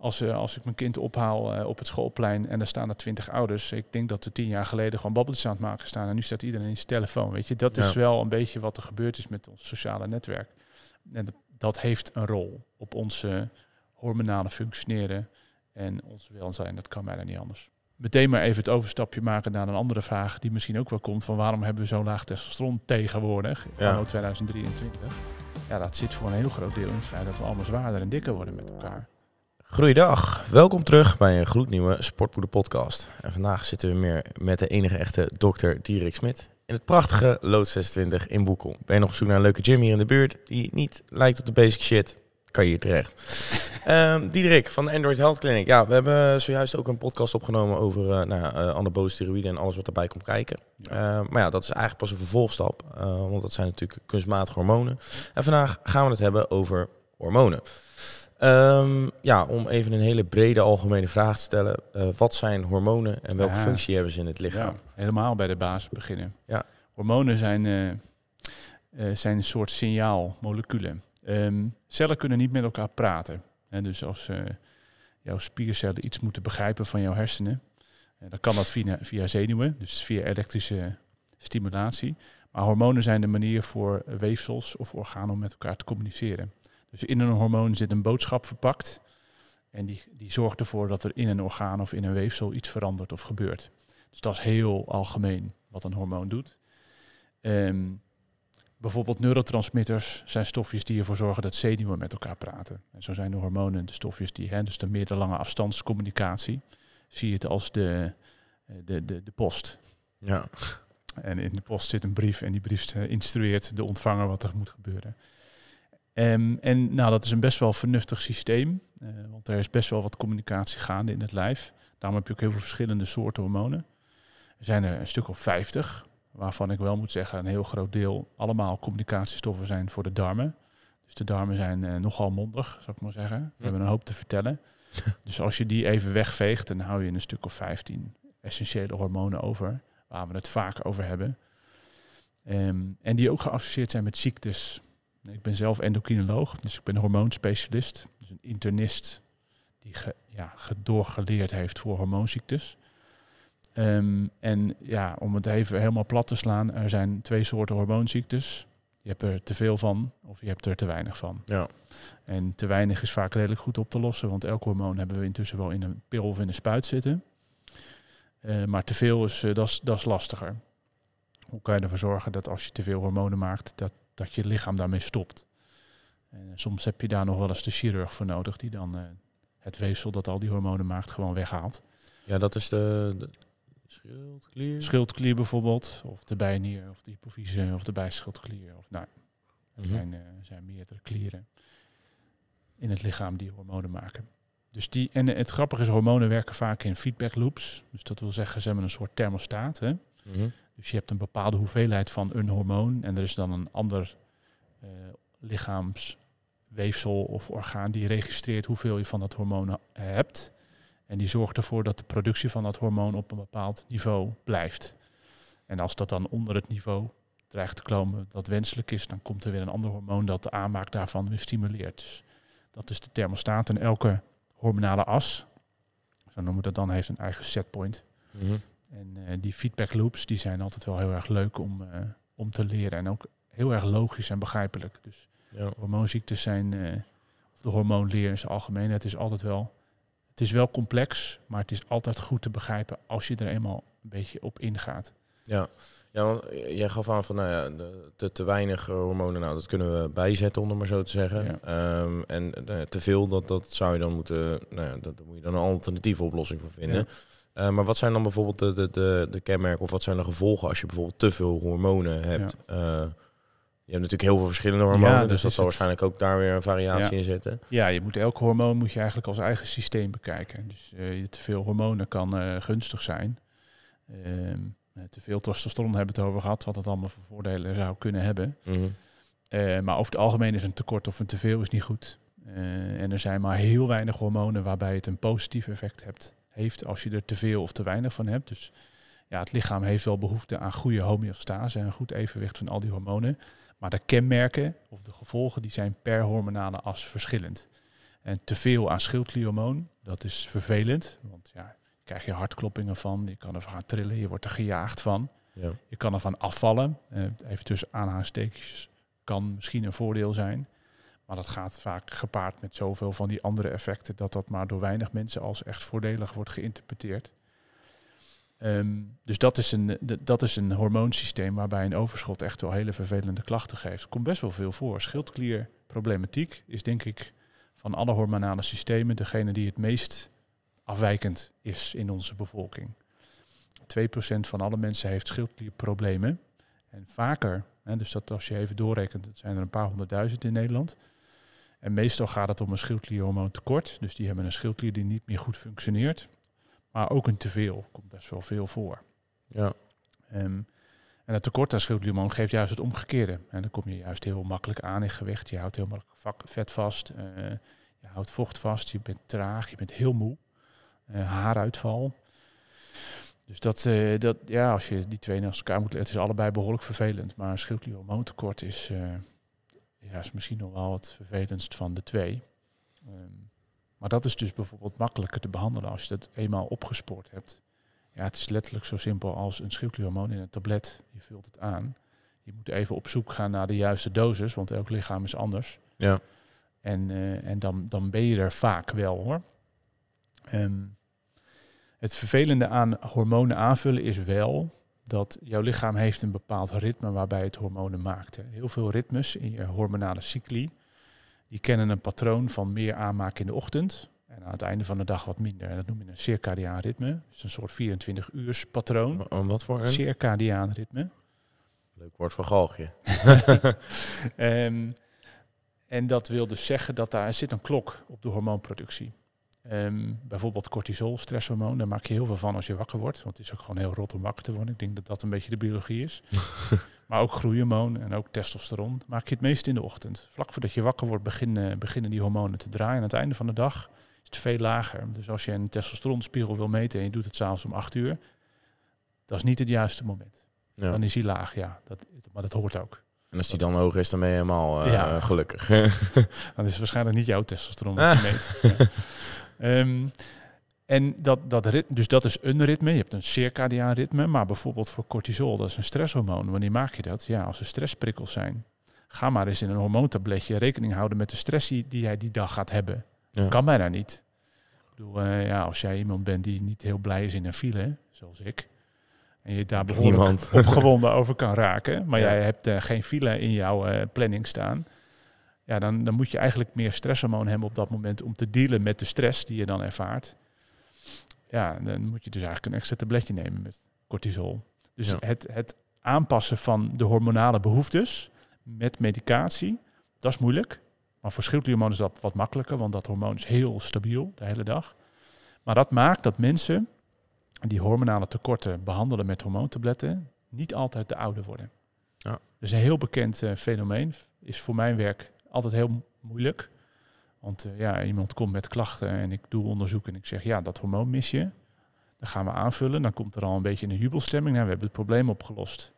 Als, eh, als ik mijn kind ophaal eh, op het schoolplein en er staan er twintig ouders. Ik denk dat er tien jaar geleden gewoon babbeltjes aan het maken staan. En nu staat iedereen in zijn telefoon. Weet je, dat is wel een beetje wat er gebeurd is met ons sociale netwerk. En dat heeft een rol op onze eh, hormonale functioneren en ons welzijn. Dat kan bijna niet anders. Meteen maar even het overstapje maken naar een andere vraag die misschien ook wel komt van waarom hebben we zo'n laag testosteron tegenwoordig ja. 2023? Ja, dat zit voor een heel groot deel in het feit dat we allemaal zwaarder en dikker worden met elkaar. Goeiedag, welkom terug bij een gloednieuwe Sportpoeder podcast. En vandaag zitten we meer met de enige echte dokter Dierik Smit in het prachtige Lood 26 in Boekel. Ben je nog op zoek naar een leuke gym hier in de buurt die niet lijkt op de basic shit? Kan je hier terecht. um, ehm, Diederik van de Android Health Clinic. Ja, we hebben zojuist ook een podcast opgenomen over uh, nou, eh, anabole steroïden en alles wat daarbij komt kijken. Ehm, maar ja, dat is eigenlijk pas een vervolgstap, eh, want dat zijn natuurlijk kunstmatige hormonen. En vandaag gaan we het hebben over hormonen. Ehm, ja, om even een hele brede algemene vraag te stellen. Eh, wat zijn hormonen en welke functie hebben ze in het lichaam? helemaal bij de basis beginnen. Ja. Hormonen zijn, eh, eh, zijn een soort signaalmoleculen. Ehm, cellen kunnen niet met elkaar praten. En dus als jouw spiercellen iets moeten begrijpen van jouw hersenen, dan kan dat via zenuwen, dus via elektrische stimulatie. Maar hormonen zijn de manier voor weefsels of organen om met elkaar te communiceren. Dus in een hormoon zit een boodschap verpakt. En die, die zorgt ervoor dat er in een orgaan of in een weefsel iets verandert of gebeurt. Dus dat is heel algemeen wat een hormoon doet. Ehm, bijvoorbeeld neurotransmitters zijn stofjes die ervoor zorgen dat zenuwen met elkaar praten. En zo zijn de hormonen de stofjes die, hè, dus de lange afstandscommunicatie, zie je het als de, eh, de, de, de post. Ja. En in de post zit een brief en die brief eh, instrueert de ontvanger wat er moet gebeuren. Ehm, en nou, dat is een best wel vernuftig systeem, eh, want er is best wel wat communicatie gaande in het lijf. Daarom heb je ook heel veel verschillende soorten hormonen. Er zijn er een stuk of 50, waarvan ik wel moet zeggen, een heel groot deel allemaal communicatiestoffen zijn voor de darmen. Dus de darmen zijn eh, nogal mondig, zou ik maar zeggen. We hm. hebben een hoop te vertellen. dus als je die even wegveegt, dan hou je een stuk of 15 essentiële hormonen over, waar we het vaak over hebben. Ehm, en die ook geassocieerd zijn met ziektes. Ik ben zelf endocrinoloog, dus ik ben hormoonspecialist. Dus een internist die ja, gedoorgeleerd heeft voor hormoonziektes. Ehm, en ja, om het even helemaal plat te slaan, er zijn twee soorten hormoonziektes. Je hebt er te veel van of je hebt er te weinig van. Ja. En te weinig is vaak redelijk goed op te lossen, want elk hormoon hebben we intussen wel in een pil of in een spuit zitten. Eh, maar te veel eh, is, dat is lastiger. Hoe kan je ervoor zorgen dat als je te veel hormonen maakt, dat dat je lichaam daarmee stopt. En eh, soms heb je daar nog wel eens de chirurg voor nodig, die dan eh, het weefsel dat al die hormonen maakt gewoon weghaalt. Ja, dat is de, schildklier? Schildklier bijvoorbeeld, of de bijnier, of de hypofyse, of de bijschildklier. Of, nou, er mhm. zijn, uh, zijn meerdere klieren in het lichaam die hormonen maken. Dus die, en het grappige is, hormonen werken vaak in feedback loops. Dus dat wil zeggen, ze hebben een soort thermostaat. Hè? Mhm. Dus je hebt een bepaalde hoeveelheid van een hormoon en er is dan een ander eh, lichaamsweefsel of orgaan die registreert hoeveel je van dat hormoon hebt. En die zorgt ervoor dat de productie van dat hormoon op een bepaald niveau blijft. En als dat dan onder het niveau dreigt te komen dat wenselijk is, dan komt er weer een ander hormoon dat de aanmaak daarvan weer stimuleert. Dus dat is de thermostaat en elke hormonale as, zo noemen we dat dan, heeft een eigen setpoint. Mm en eh, die feedback loops die zijn altijd wel heel erg leuk om, eh, om te leren. En ook heel erg logisch en begrijpelijk. Dus ja. hormoonziektes zijn, eh, of de hormoonleer in zijn algemeen, het is altijd wel, het is wel complex, maar het is altijd goed te begrijpen als je er eenmaal een beetje op ingaat. Ja, ja want jij gaf aan van nou ja, te, te weinig hormonen, nou dat kunnen we bijzetten om het maar zo te zeggen. Ehm, en te veel, dat, dat zou je dan moeten, nou ja, daar moet je dan een alternatieve oplossing voor vinden. Ja. Eh, maar wat zijn dan bijvoorbeeld de, de, de, de, kenmerken of wat zijn de gevolgen als je bijvoorbeeld te veel hormonen hebt? Eh, je hebt natuurlijk heel veel verschillende hormonen, dus dat zal waarschijnlijk ook daar weer een variatie in zitten. Ja, je moet elk hormoon moet je eigenlijk als eigen systeem bekijken. Dus uh, te veel hormonen kan gunstig zijn. Ehm, te veel testosteron hebben we het over gehad, wat het allemaal voor voordelen zou kunnen hebben. Mhm. maar over het algemeen is een tekort of een teveel is niet goed. en er zijn maar heel weinig hormonen waarbij het een positief effect hebt heeft als je er te veel of te weinig van hebt. Dus ja, het lichaam heeft wel behoefte aan goede homeostase en een goed evenwicht van al die hormonen. Maar de kenmerken of de gevolgen die zijn per hormonale as verschillend. En te veel aan schildklierhormoon, dat is vervelend. Want ja, krijg je hartkloppingen van, je kan er gaan trillen, je wordt er gejaagd van. Ja. Je kan ervan afvallen. Eh, even tussen aanhalingstekens kan misschien een voordeel zijn. Maar dat gaat vaak gepaard met zoveel van die andere effecten dat dat maar door weinig mensen als echt voordelig wordt geïnterpreteerd. Ehm, dus dat is, een, dat is een hormoonsysteem waarbij een overschot echt wel hele vervelende klachten geeft. Komt best wel veel voor. Schildklierproblematiek is denk ik van alle hormonale systemen degene die het meest afwijkend is in onze bevolking. 2% van alle mensen heeft schildklierproblemen. En vaker, hè, dus dat als je even doorrekent, dat zijn er een paar honderdduizend in Nederland. En meestal gaat het om een schildklierhormoon tekort. Dus die hebben een schildklier die niet meer goed functioneert. Maar ook een teveel komt best wel veel voor. Ja. Ehm, en het tekort aan schildklierhormoon geeft juist het omgekeerde. En dan kom je juist heel makkelijk aan in gewicht. Je houdt heel makkelijk vet vast. Eh, je houdt vocht vast. Je bent traag. Je bent heel moe. Eh, haaruitval. Dus dat, eh, dat, ja, als je die twee naast elkaar moet letten, is allebei behoorlijk vervelend. Maar schildklierhormoontekort is, ja, is misschien nog wel het vervelendst van de twee. Ehm, maar dat is dus bijvoorbeeld makkelijker te behandelen als je dat eenmaal opgespoord hebt. Ja, het is letterlijk zo simpel als een schildklierhormoon in een tablet. Je vult het aan. Je moet even op zoek gaan naar de juiste dosis, want elk lichaam is anders. Ja. En, eh, en dan, dan ben je er vaak wel hoor. Ehm, het vervelende aan hormonen aanvullen is wel dat jouw lichaam heeft een bepaald ritme waarbij het hormonen maakt. Heel veel ritmes in je hormonale cycli, die kennen een patroon van meer aanmaak in de ochtend en aan het einde van de dag wat minder. En dat noem je een circadiaan ritme, is een soort 24 uurs patroon. Om wat voor een? Circadiaan ritme. Leuk woord voor galgje. Ehm, en dat wil dus zeggen dat daar zit een klok op de hormoonproductie. Ehm, bijvoorbeeld cortisol, stresshormoon, daar maak je heel veel van als je wakker wordt. Want het is ook gewoon heel rot om wakker te worden. Ik denk dat dat een beetje de biologie is. maar ook groeihormoon en ook testosteron maak je het meest in de ochtend. Vlak voordat je wakker wordt beginnen, beginnen die hormonen te draaien. Aan het einde van de dag is het veel lager. Dus als je een testosteronspiegel wil meten en je doet het s'avonds om 8 uur, dat is niet het juiste moment. Dan is die laag, ja. Dat, maar dat hoort ook. En als die dan hoog is, dan ben je helemaal eh, gelukkig. Dan is waarschijnlijk niet jouw testosteron. je meet. Ehm, en dat, dat ritme, dus dat is een ritme. Je hebt een circadiaan ritme, maar bijvoorbeeld voor cortisol, dat is een stresshormoon. Wanneer maak je dat? Ja, als er stressprikkels zijn. Ga maar eens in een hormoontabletje rekening houden met de stress die, jij die dag gaat hebben. Kan Kan bijna niet. Ik bedoel, eh, ja, als jij iemand bent die niet heel blij is in een file, zoals ik, en je daar behoorlijk opgewonden over kan raken, maar jij hebt eh, geen file in jouw eh, planning staan, ja, dan, dan moet je eigenlijk meer stresshormoon hebben op dat moment om te dealen met de stress die je dan ervaart. Ja, dan moet je dus eigenlijk een extra tabletje nemen met cortisol. Dus het, het aanpassen van de hormonale behoeftes met medicatie, dat is moeilijk. Maar voor schildklierhormoon is dat wat makkelijker, want dat hormoon is heel stabiel de hele dag. Maar dat maakt dat mensen die hormonale tekorten behandelen met hormoontabletten niet altijd de ouder worden. Ja. Dus een heel bekend eh, fenomeen is voor mijn werk altijd heel moeilijk. Want eh, ja, iemand komt met klachten en ik doe onderzoek en ik zeg ja, dat hormoon mis je. Dan gaan we aanvullen, dan komt er al een beetje een jubelstemming. Nou, we hebben het probleem opgelost.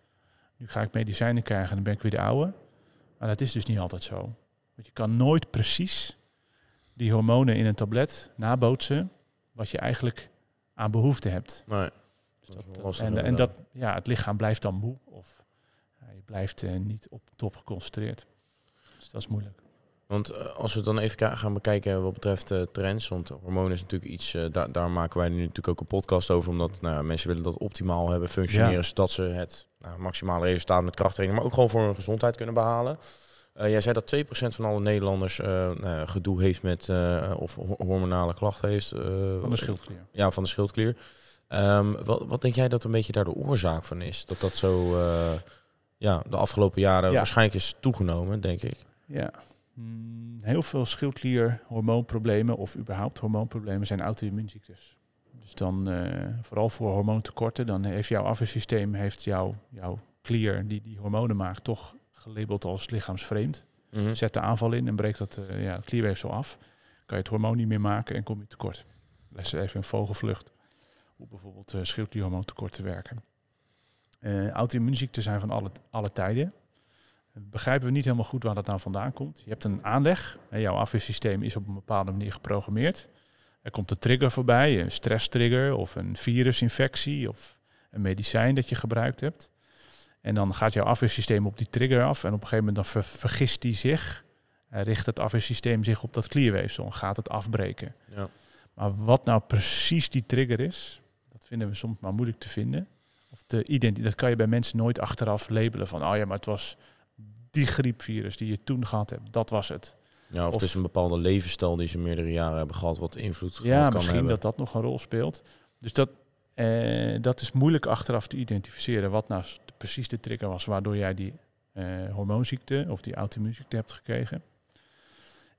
Nu ga ik medicijnen krijgen en dan ben ik weer de oude. Maar dat is dus niet altijd zo. Want je kan nooit precies die hormonen in een tablet nabootsen wat je eigenlijk aan behoefte hebt. Nee, dus en, dat, ja, het lichaam blijft dan moe of eh, je blijft eh, niet op top geconcentreerd. Dus dat is moeilijk. Want eh, als we dan even gaan bekijken wat betreft eh, trends, want hormonen is natuurlijk iets, eh, daar maken wij nu natuurlijk ook een podcast over, omdat nou, mensen willen dat optimaal hebben functioneren, ja. zodat ze het nou, maximale resultaat met krachttraining, maar ook gewoon voor hun gezondheid kunnen behalen. jij zei dat 2% van alle Nederlanders nou gedoe heeft met, of hormonale klachten heeft. van de schildklier. Ja, van de schildklier. Ehm, wat, wat, denk jij dat een beetje daar de oorzaak van is? Dat dat zo ja, de afgelopen jaren waarschijnlijk is toegenomen, denk ik. Ja. Mm, heel veel schildklierhormoonproblemen of überhaupt hormoonproblemen zijn auto-immuunziektes. Dus dan eh, vooral voor hormoontekorten, dan heeft jouw afweersysteem, heeft jouw, jouw klier die die hormonen maakt, toch gelabeld als lichaamsvreemd. Mhm. Zet de aanval in en breekt dat eh, ja, klierweefsel af. Kan je het hormoon niet meer maken en kom je tekort. Les er even een vogelvlucht. Hoe bijvoorbeeld eh, schildklierhormoontekort te werken. Uh, auto-immuunziekten zijn van alle, alle tijden begrijpen we niet helemaal goed waar dat nou vandaan komt. Je hebt een aanleg, en jouw afweersysteem is op een bepaalde manier geprogrammeerd. Er komt een trigger voorbij, een stresstrigger of een virusinfectie of een medicijn dat je gebruikt hebt. En dan gaat jouw afweersysteem op die trigger af en op een gegeven moment dan vergist die zich. richt het afweersysteem zich op dat klierweefsel en gaat het afbreken. Ja. Maar wat nou precies die trigger is, dat vinden we soms maar moeilijk te vinden. Of te dat kan je bij mensen nooit achteraf labelen van, oh ja, maar het was die griepvirus die je toen gehad hebt, dat was het. Ja, of, of het is een bepaalde levensstijl die ze meerdere jaren hebben gehad, wat invloed ja, kan hebben. Ja, misschien dat dat nog een rol speelt. Dus dat, eh, dat is moeilijk achteraf te identificeren, wat nou precies de trigger was waardoor jij die eh, hormoonziekte of die auto-immuunziekte hebt gekregen.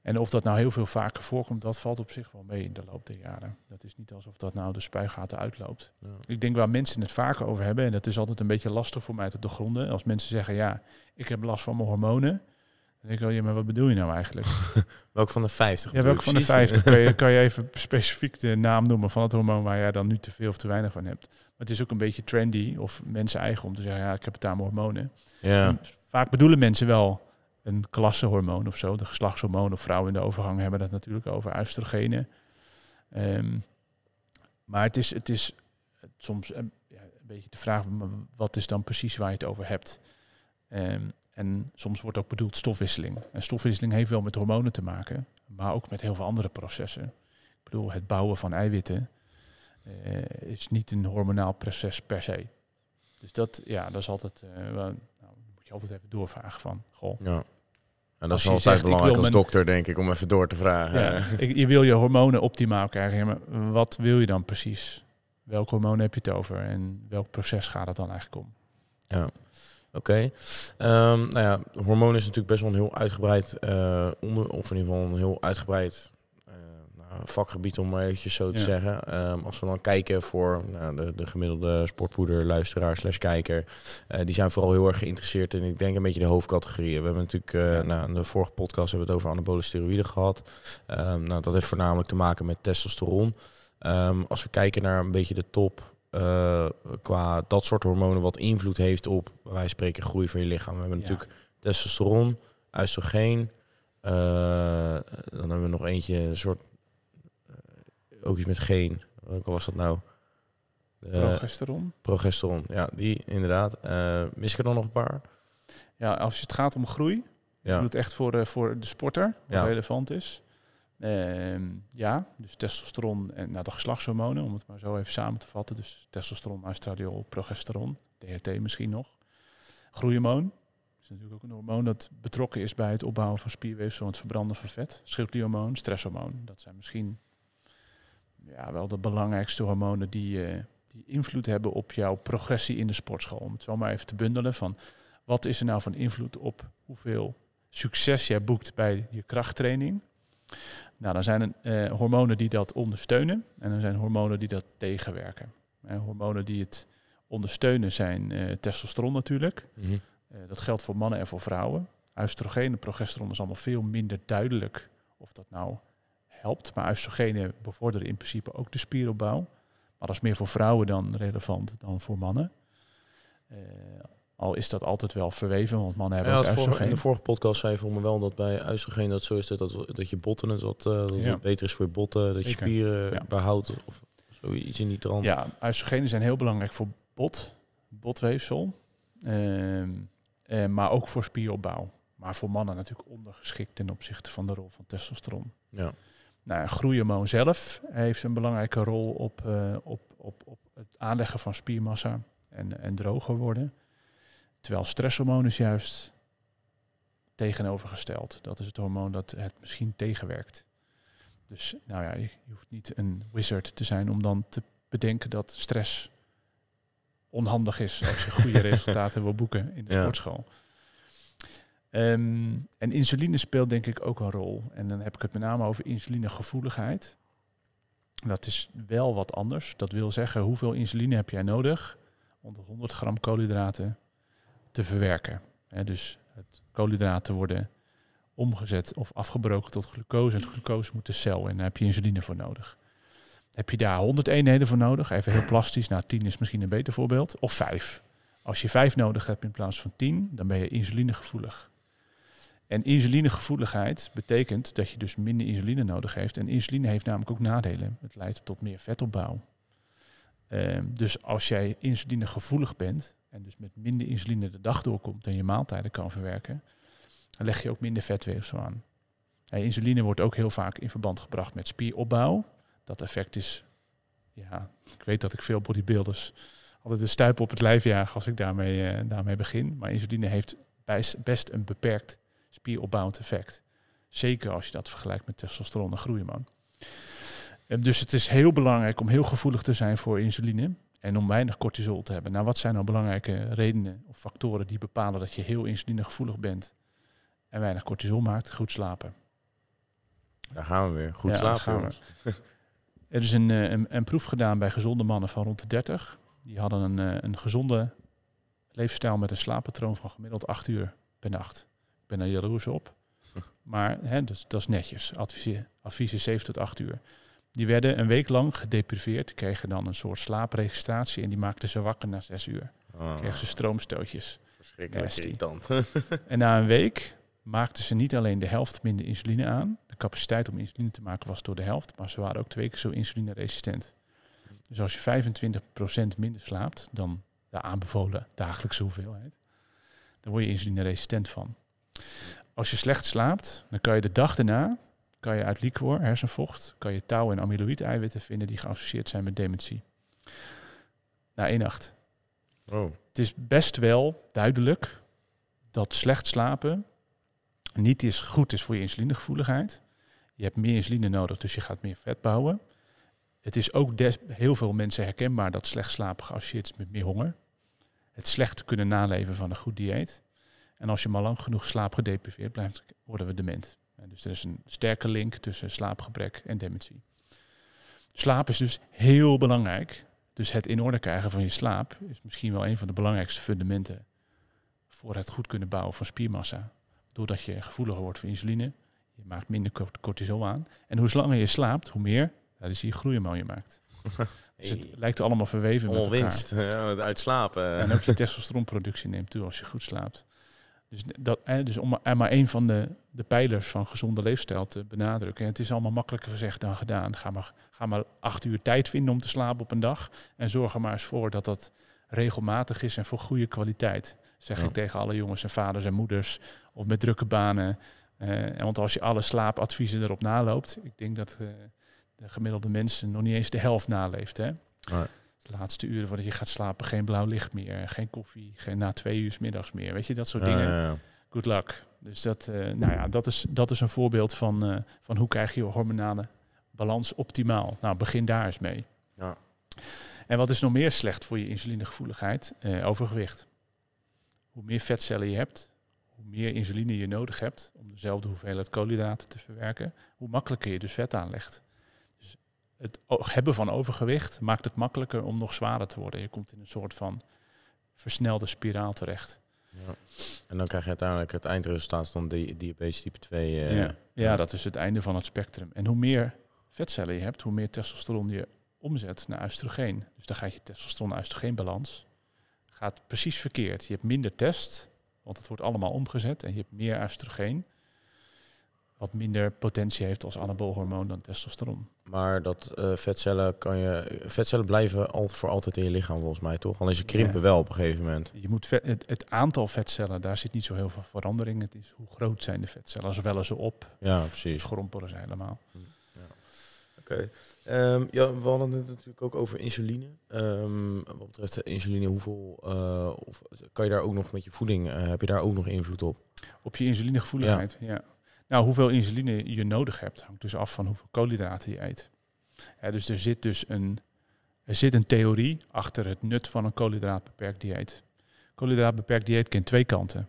En of dat nou heel veel vaker voorkomt, dat valt op zich wel mee in de loop der jaren. Dat is niet alsof dat nou de spuigaten uitloopt. Ja. Ik denk waar mensen het vaker over hebben, en dat is altijd een beetje lastig voor mij te gronden. Als mensen zeggen, ja, ik heb last van mijn hormonen. Dan denk ik, wel ja, maar wat bedoel je nou eigenlijk? Welk van de 50? Ja, welke van de 50? kan, je, kan je even specifiek de naam noemen van het hormoon waar jij dan nu te veel of te weinig van hebt? Maar het is ook een beetje trendy of mensen eigen om te zeggen, ja, ik heb het aan mijn hormonen. Ja. vaak bedoelen mensen wel een klassehormoon of zo. De geslachtshormoon of vrouwen in de overgang hebben dat natuurlijk over oestrogenen. Ehm, maar het is, het is soms eh, een, beetje de vraag, wat is dan precies waar je het over hebt? Ehm, en soms wordt ook bedoeld stofwisseling. En stofwisseling heeft wel met hormonen te maken, maar ook met heel veel andere processen. Ik bedoel, het bouwen van eiwitten uh, is niet een hormonaal proces per se. Dus dat, ja, dat is altijd uh, altijd even doorvragen van, goh. Ja. En dat is altijd belangrijk als dokter, denk ik, om even door te vragen. Ja, ik, je wil je hormonen optimaal krijgen, maar wat wil je dan precies? Welk hormoon heb je het over en welk proces gaat het dan eigenlijk om? Ja. Oké. Ehm, nou ja, hormonen is natuurlijk best wel een heel uitgebreid eh, onder, of in ieder geval een heel uitgebreid vakgebied, om maar eventjes zo te zeggen. Ehm, als we dan kijken voor nou, de, de, gemiddelde sportpoeder, luisteraar slash kijker, eh, die zijn vooral heel erg geïnteresseerd in, ik denk, een beetje de hoofdcategorieën. We hebben natuurlijk, eh, nou, in de vorige podcast hebben we het over anabole steroïden gehad. Ehm, nou, dat heeft voornamelijk te maken met testosteron. Ehm, als we kijken naar een beetje de top eh, qua dat soort hormonen wat invloed heeft op, wij spreken groei van je lichaam. We hebben natuurlijk testosteron, oestrogeen, dan hebben we nog eentje, een soort ook iets met geen. Welke was dat nou? Eh, progesteron. Progesteron, ja, die inderdaad. Uh, er dan nog een paar? Ja, als het gaat om groei, ja. doet echt voor, eh, voor de sporter, wat relevant is. Ehm, ja, dus testosteron en nou, de geslachtshormonen, om het maar zo even samen te vatten. Dus testosteron, estradiol, progesteron, DHT misschien nog. Groeihormoon, is natuurlijk ook een hormoon dat betrokken is bij het opbouwen van spierweefsel en het verbranden van vet. Schildklierhormoon, stresshormoon. Dat zijn misschien ja, wel de belangrijkste hormonen die, eh, die invloed hebben op jouw progressie in de sportschool. Om het zo maar even te bundelen van wat is er nou van invloed op hoeveel succes jij boekt bij je krachttraining. Nou, dan zijn er eh, hormonen die dat ondersteunen en er zijn hormonen die dat tegenwerken. Eh, hormonen die het ondersteunen zijn testosteron natuurlijk. Mhm. dat geldt voor mannen en voor vrouwen. Oestrogeen en progesteron is allemaal veel minder duidelijk of dat nou helpt. Maar oestrogenen bevorderen in principe ook de spieropbouw. Maar dat is meer voor vrouwen dan relevant dan voor mannen. Eh, al is dat altijd wel verweven, want mannen hebben ja, ook oestrogeen. In de vorige podcast zei voor me wel dat bij oestrogeen dat zo is dat, dat, dat je botten het wat eh, dat beter is voor je botten, dat je spieren behoudt of zoiets in die trant. Ja, oestrogenen zijn heel belangrijk voor bot, botweefsel, ehm, eh, maar ook voor spieropbouw. Maar voor mannen natuurlijk ondergeschikt ten opzichte van de rol van testosteron. Ja. Nou, groeihormoon zelf heeft een belangrijke rol op, eh, op, op, op het aanleggen van spiermassa en, en droger worden. Terwijl stresshormoon is juist tegenovergesteld. Dat is het hormoon dat het misschien tegenwerkt. Dus nou ja, je, hoeft niet een wizard te zijn om dan te bedenken dat stress onhandig is als je goede resultaten wil boeken in de sportschool. Ehm, en insuline speelt denk ik ook een rol. En dan heb ik het met name over insulinegevoeligheid. Dat is wel wat anders. Dat wil zeggen, hoeveel insuline heb jij nodig om de 100 gram koolhydraten te verwerken? dus het koolhydraten worden omgezet of afgebroken tot glucose. En het glucose moet de cel in. Daar heb je insuline voor nodig. Heb je daar 100 eenheden voor nodig? Even heel plastisch. Nou, 10 is misschien een beter voorbeeld. Of 5. Als je 5 nodig hebt in plaats van 10, dan ben je insulinegevoelig. En insulinegevoeligheid betekent dat je dus minder insuline nodig heeft. En insuline heeft namelijk ook nadelen. Het leidt tot meer vetopbouw. Ehm, dus als jij insulinegevoelig bent en dus met minder insuline de dag doorkomt en je maaltijden kan verwerken, dan leg je ook minder vetweefsel aan. En insuline wordt ook heel vaak in verband gebracht met spieropbouw. Dat effect is, ja, ik weet dat ik veel bodybuilders altijd een stuip op het lijf jaag als ik daarmee, eh, daarmee begin. Maar insuline heeft best een beperkt spieropbouwend effect. Zeker als je dat vergelijkt met testosteron en groeihormoon. Ehm, dus het is heel belangrijk om heel gevoelig te zijn voor insuline en om weinig cortisol te hebben. Nou, wat zijn nou belangrijke redenen of factoren die bepalen dat je heel insulinegevoelig bent en weinig cortisol maakt? Goed slapen. Daar gaan we weer. Goed slapen. Er is eh, een, een, proef gedaan bij gezonde mannen van rond de 30. Die hadden een, eh, een gezonde leefstijl met een slaappatroon van gemiddeld 8 uur per nacht ben er jaloers op. Maar hè, dus, dat is netjes. Adviezen, adviezen 7 tot 8 uur. Die werden een week lang gedepriveerd, kregen dan een soort slaapregistratie en die maakten ze wakker na 6 uur. Ah. Kregen ze stroomstootjes. Verschrikkelijk irritant. en na een week maakten ze niet alleen de helft minder insuline aan. De capaciteit om insuline te maken was door de helft, maar ze waren ook twee keer zo insulineresistent. Dus als je 25% minder slaapt dan de aanbevolen dagelijkse hoeveelheid, dan word je insulineresistent van. Als je slecht slaapt, dan kan je de dag daarna kan je uit liquor, hersenvocht, kan je touw en amyloïde eiwitten vinden die geassocieerd zijn met dementie. Na één nacht. Oh. Het is best wel duidelijk dat slecht slapen niet is goed is voor je insulinegevoeligheid. Je hebt meer insuline nodig, dus je gaat meer vet bouwen. Het is ook des, heel veel mensen herkenbaar dat slecht slapen geassocieerd is met meer honger. Het slecht kunnen naleven van een goed dieet. En als je maar lang genoeg slaap gedepriveerd blijft, worden we dement. Dus er is een sterke link tussen slaapgebrek en dementie. Slaap is dus heel belangrijk. Dus het in orde krijgen van je slaap is misschien wel een van de belangrijkste fundamenten voor het goed kunnen bouwen van spiermassa. Doordat je gevoeliger wordt voor insuline, je maakt minder cortisol aan. En hoe langer je slaapt, hoe meer, dat is die groeihormoon je maakt. Dus het lijkt allemaal verweven met elkaar. ja, uit slapen. En ook je testosteronproductie neemt toe als je goed slaapt. Dus, dat, dus om maar één van de, de pijlers van gezonde leefstijl te benadrukken. En het is allemaal makkelijker gezegd dan gedaan. Ga maar, ga maar acht uur tijd vinden om te slapen op een dag. En zorg er maar eens voor dat dat regelmatig is en voor goede kwaliteit. Zeg ik tegen alle jongens en vaders en moeders. Of met drukke banen. Eh, en want als je alle slaapadviezen erop naloopt. Ik denk dat eh, de gemiddelde mensen nog niet eens de helft naleeft. Hè? de laatste uren voordat je gaat slapen, geen blauw licht meer, geen koffie, geen na twee uur middags meer. Weet je, dat soort dingen. Good luck. Dus dat, eh, nou ja, dat, is, dat is een voorbeeld van, eh, van hoe krijg je hormonale balans optimaal. Nou, begin daar eens mee. Ja. En wat is nog meer slecht voor je insulinegevoeligheid? Eh, overgewicht. Hoe meer vetcellen je hebt, hoe meer insuline je nodig hebt om dezelfde hoeveelheid koolhydraten te verwerken, hoe makkelijker je dus vet aanlegt het hebben van overgewicht maakt het makkelijker om nog zwaarder te worden. Je komt in een soort van versnelde spiraal terecht. Ja. En dan krijg je uiteindelijk het eindresultaat van die diabetes type 2. Uh, eh, ja. dat is het einde van het spectrum. En hoe meer vetcellen je hebt, hoe meer testosteron je omzet naar oestrogeen. Dus dan gaat je testosteron-oestrogeenbalans gaat precies verkeerd. Je hebt minder test, want het wordt allemaal omgezet. En je hebt meer oestrogeen, wat minder potentie heeft als anaboolhormoon dan testosteron. Maar dat eh, vetcellen kan je. Vetcellen blijven al voor altijd in je lichaam volgens mij, toch? Alleen ze krimpen wel op een gegeven moment. Je moet het, het, aantal vetcellen, daar zit niet zo heel veel verandering. Het is hoe groot zijn de vetcellen. Ze wellen ze op. Ja, precies. Schrompelen ze helemaal. Hm, ja. Oké. Ehm, ja, we hadden het natuurlijk ook over insuline. Ehm, wat betreft de eh, insuline, hoeveel eh, of, kan je daar ook nog met je voeding, heb je daar ook nog invloed op? Op je insulinegevoeligheid, ja. Nou, hoeveel insuline je nodig hebt hangt dus af van hoeveel koolhydraten je eet. dus er zit dus een, er zit een theorie achter het nut van een koolhydraatbeperkt dieet. Koolhydraatbeperkt dieet kent twee kanten.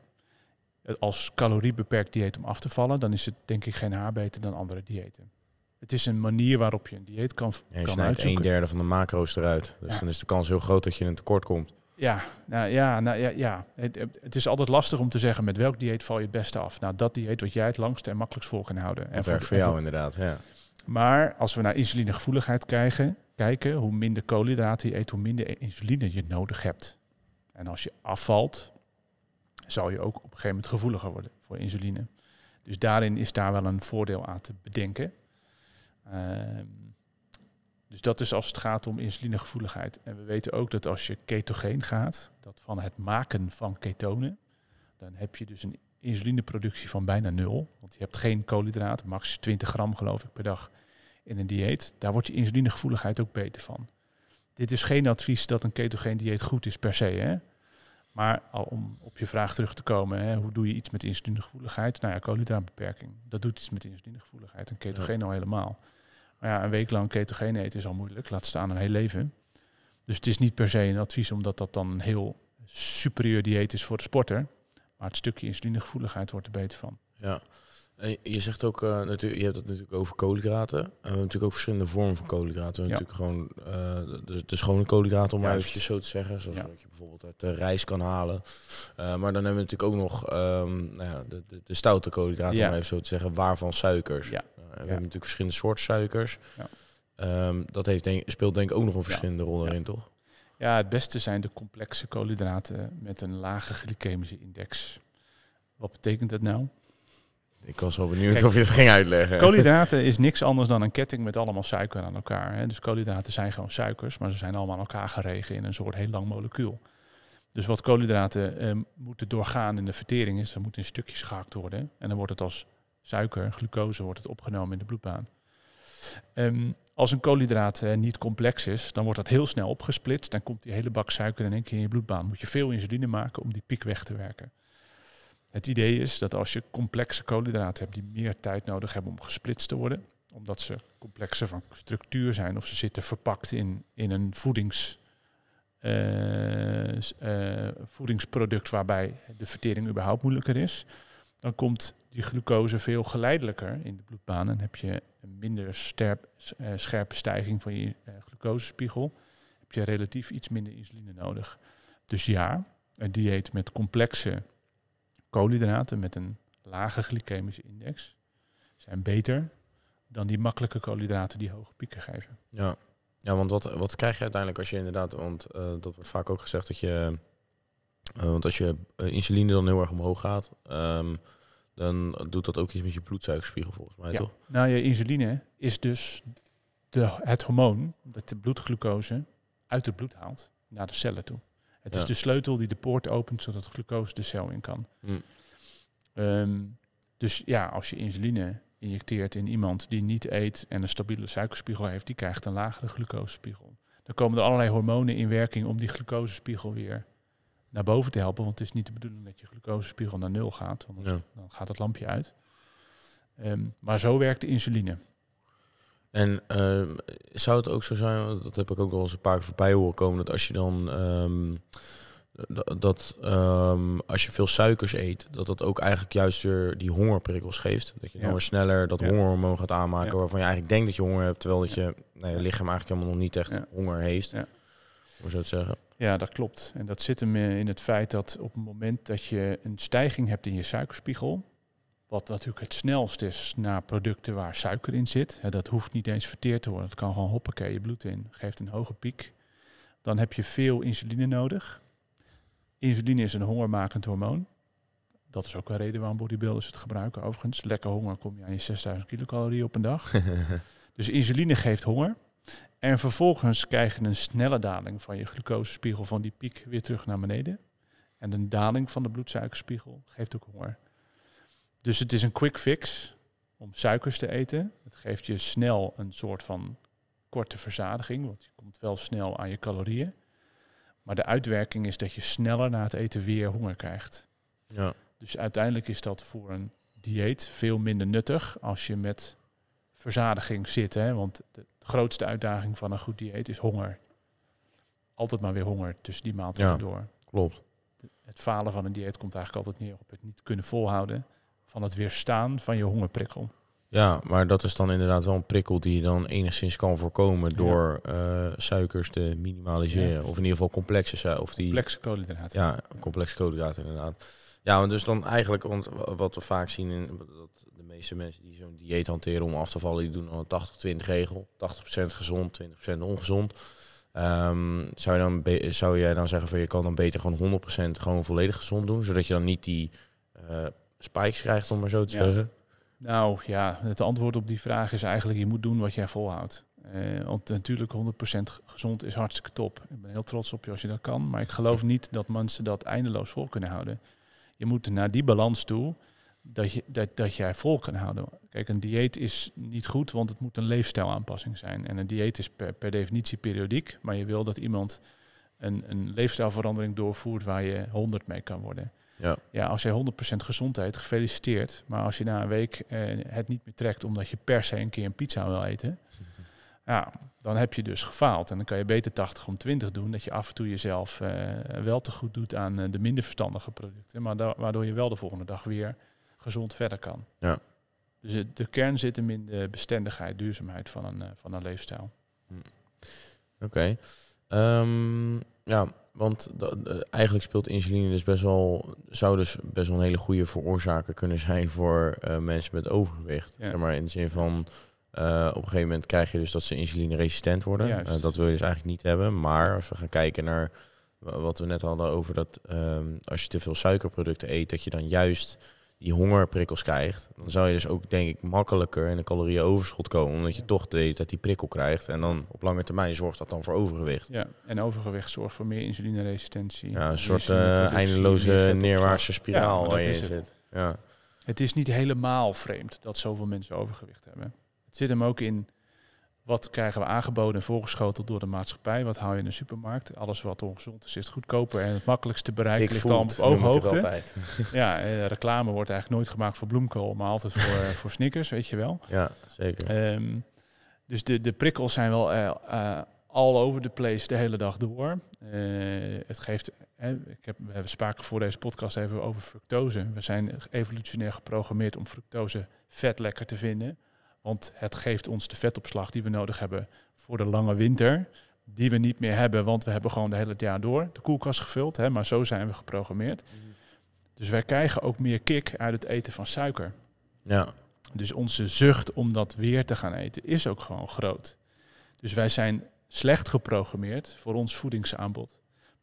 Als caloriebeperkt dieet om af te vallen, dan is het denk ik geen haar beter dan andere diëten. Het is een manier waarop je een dieet kan, ja, je kan snijdt een derde van de macro's eruit. Dus dan is de kans heel groot dat je in een tekort komt. Ja, nou, ja, nou, ja, ja. Het, het, is altijd lastig om te zeggen met welk dieet val je het beste af. Nou, dat dieet wat jij het langste en makkelijkst vol kan houden. Dat en werkt voor jou inderdaad, ja. Maar als we naar insulinegevoeligheid kijken, kijken, hoe minder koolhydraten je eet, hoe minder insuline je nodig hebt. En als je afvalt, zal je ook op een gegeven moment gevoeliger worden voor insuline. Dus daarin is daar wel een voordeel aan te bedenken. Ehm, dus dat is als het gaat om insulinegevoeligheid. En we weten ook dat als je ketogeen gaat, dat van het maken van ketonen, dan heb je dus een insulineproductie van bijna nul. Want je hebt geen koolhydraten, max 20 gram geloof ik per dag in een dieet. Daar wordt je insulinegevoeligheid ook beter van. Dit is geen advies dat een ketogeen dieet goed is per se. Hè? Maar om op je vraag terug te komen, hè, hoe doe je iets met insulinegevoeligheid? Nou ja, koolhydraatbeperking. Dat doet iets met insulinegevoeligheid en ketogeen al helemaal. Maar ja, een week lang ketogeen eten is al moeilijk, laat staan een heel leven. Dus het is niet per se een advies omdat dat dan een heel superieur dieet is voor de sporter. Maar het stukje insulinegevoeligheid wordt er beter van. Ja, je zegt ook, eh, natuurlijk, je hebt het natuurlijk over koolhydraten. we hebben natuurlijk ook verschillende vormen van koolhydraten. We hebben Natuurlijk gewoon eh, de, de, schone koolhydraten, om maar zo te zeggen. Zoals je bijvoorbeeld uit de eh, rijst kan halen. maar dan hebben we natuurlijk ook nog ehm, nou ja, de, de, de, stoute koolhydraten, om even zo te zeggen. Waarvan suikers. we hebben natuurlijk verschillende soorten suikers. Ehm, dat heeft denk, speelt denk ik ook nog een verschillende rol erin, toch? Ja, het beste zijn de complexe koolhydraten met een lage glycemische index. Wat betekent dat nou? Ik was wel benieuwd of je het ging uitleggen. Koolhydraten is niks anders dan een ketting met allemaal suiker aan elkaar. Hè. Dus koolhydraten zijn gewoon suikers, maar ze zijn allemaal aan elkaar geregen in een soort heel lang molecuul. Dus wat koolhydraten ehm, moeten doorgaan in de vertering is, dat moet in stukjes gehakt worden. En dan wordt het als suiker, glucose, wordt het opgenomen in de bloedbaan. Ehm, als een koolhydraat eh, niet complex is, dan wordt dat heel snel opgesplitst. Dan komt die hele bak suiker in één keer in je bloedbaan. Moet je veel insuline maken om die piek weg te werken. Het idee is dat als je complexe koolhydraten hebt die meer tijd nodig hebben om gesplitst te worden, omdat ze complexer van structuur zijn of ze zitten verpakt in, in een voedings, eh, eh, voedingsproduct waarbij de vertering überhaupt moeilijker is, dan komt die glucose veel geleidelijker in de bloedbaan en heb je een minder sterp, eh, scherpe stijging van je glucosespiegel, heb je relatief iets minder insuline nodig. Dus ja, een dieet met complexe koolhydraten met een lage glycemische index zijn beter dan die makkelijke koolhydraten die hoge pieken geven. Ja, ja want wat, wat krijg je uiteindelijk als je inderdaad, want eh, dat wordt vaak ook gezegd dat je, eh, want als je eh, insuline dan heel erg omhoog gaat, ehm, dan doet dat ook iets met je bloedsuikerspiegel volgens mij, toch? Nou, je insuline is dus de, het hormoon dat de bloedglucose uit het bloed haalt naar de cellen toe. Het is de sleutel die de poort opent, zodat glucose de cel in kan. Hm. Ehm, dus ja, als je insuline injecteert in iemand die niet eet en een stabiele suikerspiegel heeft, die krijgt een lagere glucosespiegel. Dan komen er allerlei hormonen in werking om die glucosespiegel weer naar boven te helpen. Want het is niet de bedoeling dat je glucosespiegel naar nul gaat, want dan gaat het lampje uit. Ehm, maar zo werkt de insuline. En ehm, zou het ook zo zijn, dat heb ik ook wel eens een paar keer voorbij horen komen, dat als je dan ehm, dat um, als je veel suikers eet, dat dat ook eigenlijk juist weer die hongerprikkels geeft. Dat je dan weer sneller dat hongerhormoon gaat aanmaken waarvan je eigenlijk denkt dat je honger hebt, terwijl dat je, je lichaam eigenlijk helemaal nog niet echt honger heeft. Ja. zo te zeggen? Ja, dat klopt. En dat zit hem eh, in het feit dat op het moment dat je een stijging hebt in je suikerspiegel, wat natuurlijk het snelst is naar producten waar suiker in zit. Dat hoeft niet eens verteerd te worden. Het kan gewoon hoppakee je bloed in. Geeft een hoge piek. Dan heb je veel insuline nodig. Insuline is een hongermakend hormoon. Dat is ook een reden waarom bodybuilders het gebruiken. Overigens, lekker honger kom je aan je 6000 kilocalorieën op een dag. dus insuline geeft honger. En vervolgens krijg je een snelle daling van je glucosespiegel van die piek weer terug naar beneden. En een daling van de bloedsuikerspiegel geeft ook honger. Dus het is een quick fix om suikers te eten. Het geeft je snel een soort van korte verzadiging, want je komt wel snel aan je calorieën. Maar de uitwerking is dat je sneller na het eten weer honger krijgt. Ja. Dus uiteindelijk is dat voor een dieet veel minder nuttig als je met verzadiging zit. Hè? Want de grootste uitdaging van een goed dieet is honger. Altijd maar weer honger tussen die maaltijden ja, door. Klopt. Het falen van een dieet komt eigenlijk altijd neer op het niet kunnen volhouden van het weerstaan van je hongerprikkel. Ja, maar dat is dan inderdaad wel een prikkel die je dan enigszins kan voorkomen door eh, suikers te minimaliseren. Of in ieder geval complexe die Complexe koolhydraten. Ja, complexe koolhydraten inderdaad. Ja, want dus dan eigenlijk, want wat we vaak zien, in, dat de meeste mensen die zo'n dieet hanteren om af te vallen, die doen dan een 80-20 regel. 80% gezond, 20% ongezond. Ehm, zou, je dan zou jij dan zeggen van je kan dan beter gewoon 100% gewoon volledig gezond doen, zodat je dan niet die eh, spikes krijgt, om maar zo te zeggen? Nou ja, het antwoord op die vraag is eigenlijk: je moet doen wat jij volhoudt. Uh, want natuurlijk 100% gezond is hartstikke top. Ik ben heel trots op je als je dat kan. Maar ik geloof niet dat mensen dat eindeloos vol kunnen houden. Je moet naar die balans toe dat, je, dat, dat jij vol kan houden. Kijk, een dieet is niet goed, want het moet een leefstijlaanpassing zijn. En een dieet is per, per definitie periodiek. Maar je wil dat iemand een, een leefstijlverandering doorvoert waar je 100 mee kan worden. Ja. ja, als jij 100% gezondheid, gefeliciteerd. Maar als je na een week eh, het niet meer trekt omdat je per se een keer een pizza wil eten, ja, dan heb je dus gefaald. En dan kan je beter 80 om 20 doen, dat je af en toe jezelf eh, wel te goed doet aan eh, de minder verstandige producten, maar waardoor je wel de volgende dag weer gezond verder kan. Ja. Dus de kern zit hem in de bestendigheid, duurzaamheid van een, eh, van een leefstijl. Hm. Oké. Ehm, ja, want eh, eigenlijk speelt insuline dus best wel, zou dus best wel een hele goede veroorzaker kunnen zijn voor eh, mensen met overgewicht. Zeg maar in de zin van, eh, op een gegeven moment krijg je dus dat ze insulineresistent worden. dat wil je dus eigenlijk niet hebben. Maar als we gaan kijken naar wat we net hadden over dat ehm, als je te veel suikerproducten eet, dat je dan juist die hongerprikkels krijgt, dan zou je dus ook denk ik makkelijker in een overschot komen, omdat je toch de dat die prikkel krijgt. En dan op lange termijn zorgt dat dan voor overgewicht. Ja, en overgewicht zorgt voor meer insulineresistentie. Ja, een soort eh, eindeloze neerwaartse spiraal waar je in zit. Ja. het is niet helemaal vreemd dat zoveel mensen overgewicht hebben. Het zit hem ook in wat krijgen we aangeboden en voorgeschoteld door de maatschappij? Wat hou je in de supermarkt? Alles wat ongezond is, is het goedkoper en het makkelijkste bereik bereiken. ligt dan op ooghoogte. Ja, eh, reclame wordt eigenlijk nooit gemaakt voor bloemkool, maar altijd voor, voor snickers, weet je wel. Ja, zeker. Ehm, dus de, de prikkels zijn wel eh, eh, all over the place de hele dag door. het geeft, ik heb, we hebben spraken voor deze podcast even over fructose. We zijn evolutionair geprogrammeerd om fructose vet lekker te vinden. Want het geeft ons de vetopslag die we nodig hebben voor de lange winter. Die we niet meer hebben, want we hebben gewoon de hele het jaar door de koelkast gevuld. Hè, maar zo zijn we geprogrammeerd. Dus wij krijgen ook meer kick uit het eten van suiker. Ja. Dus onze zucht om dat weer te gaan eten is ook gewoon groot. Dus wij zijn slecht geprogrammeerd voor ons voedingsaanbod.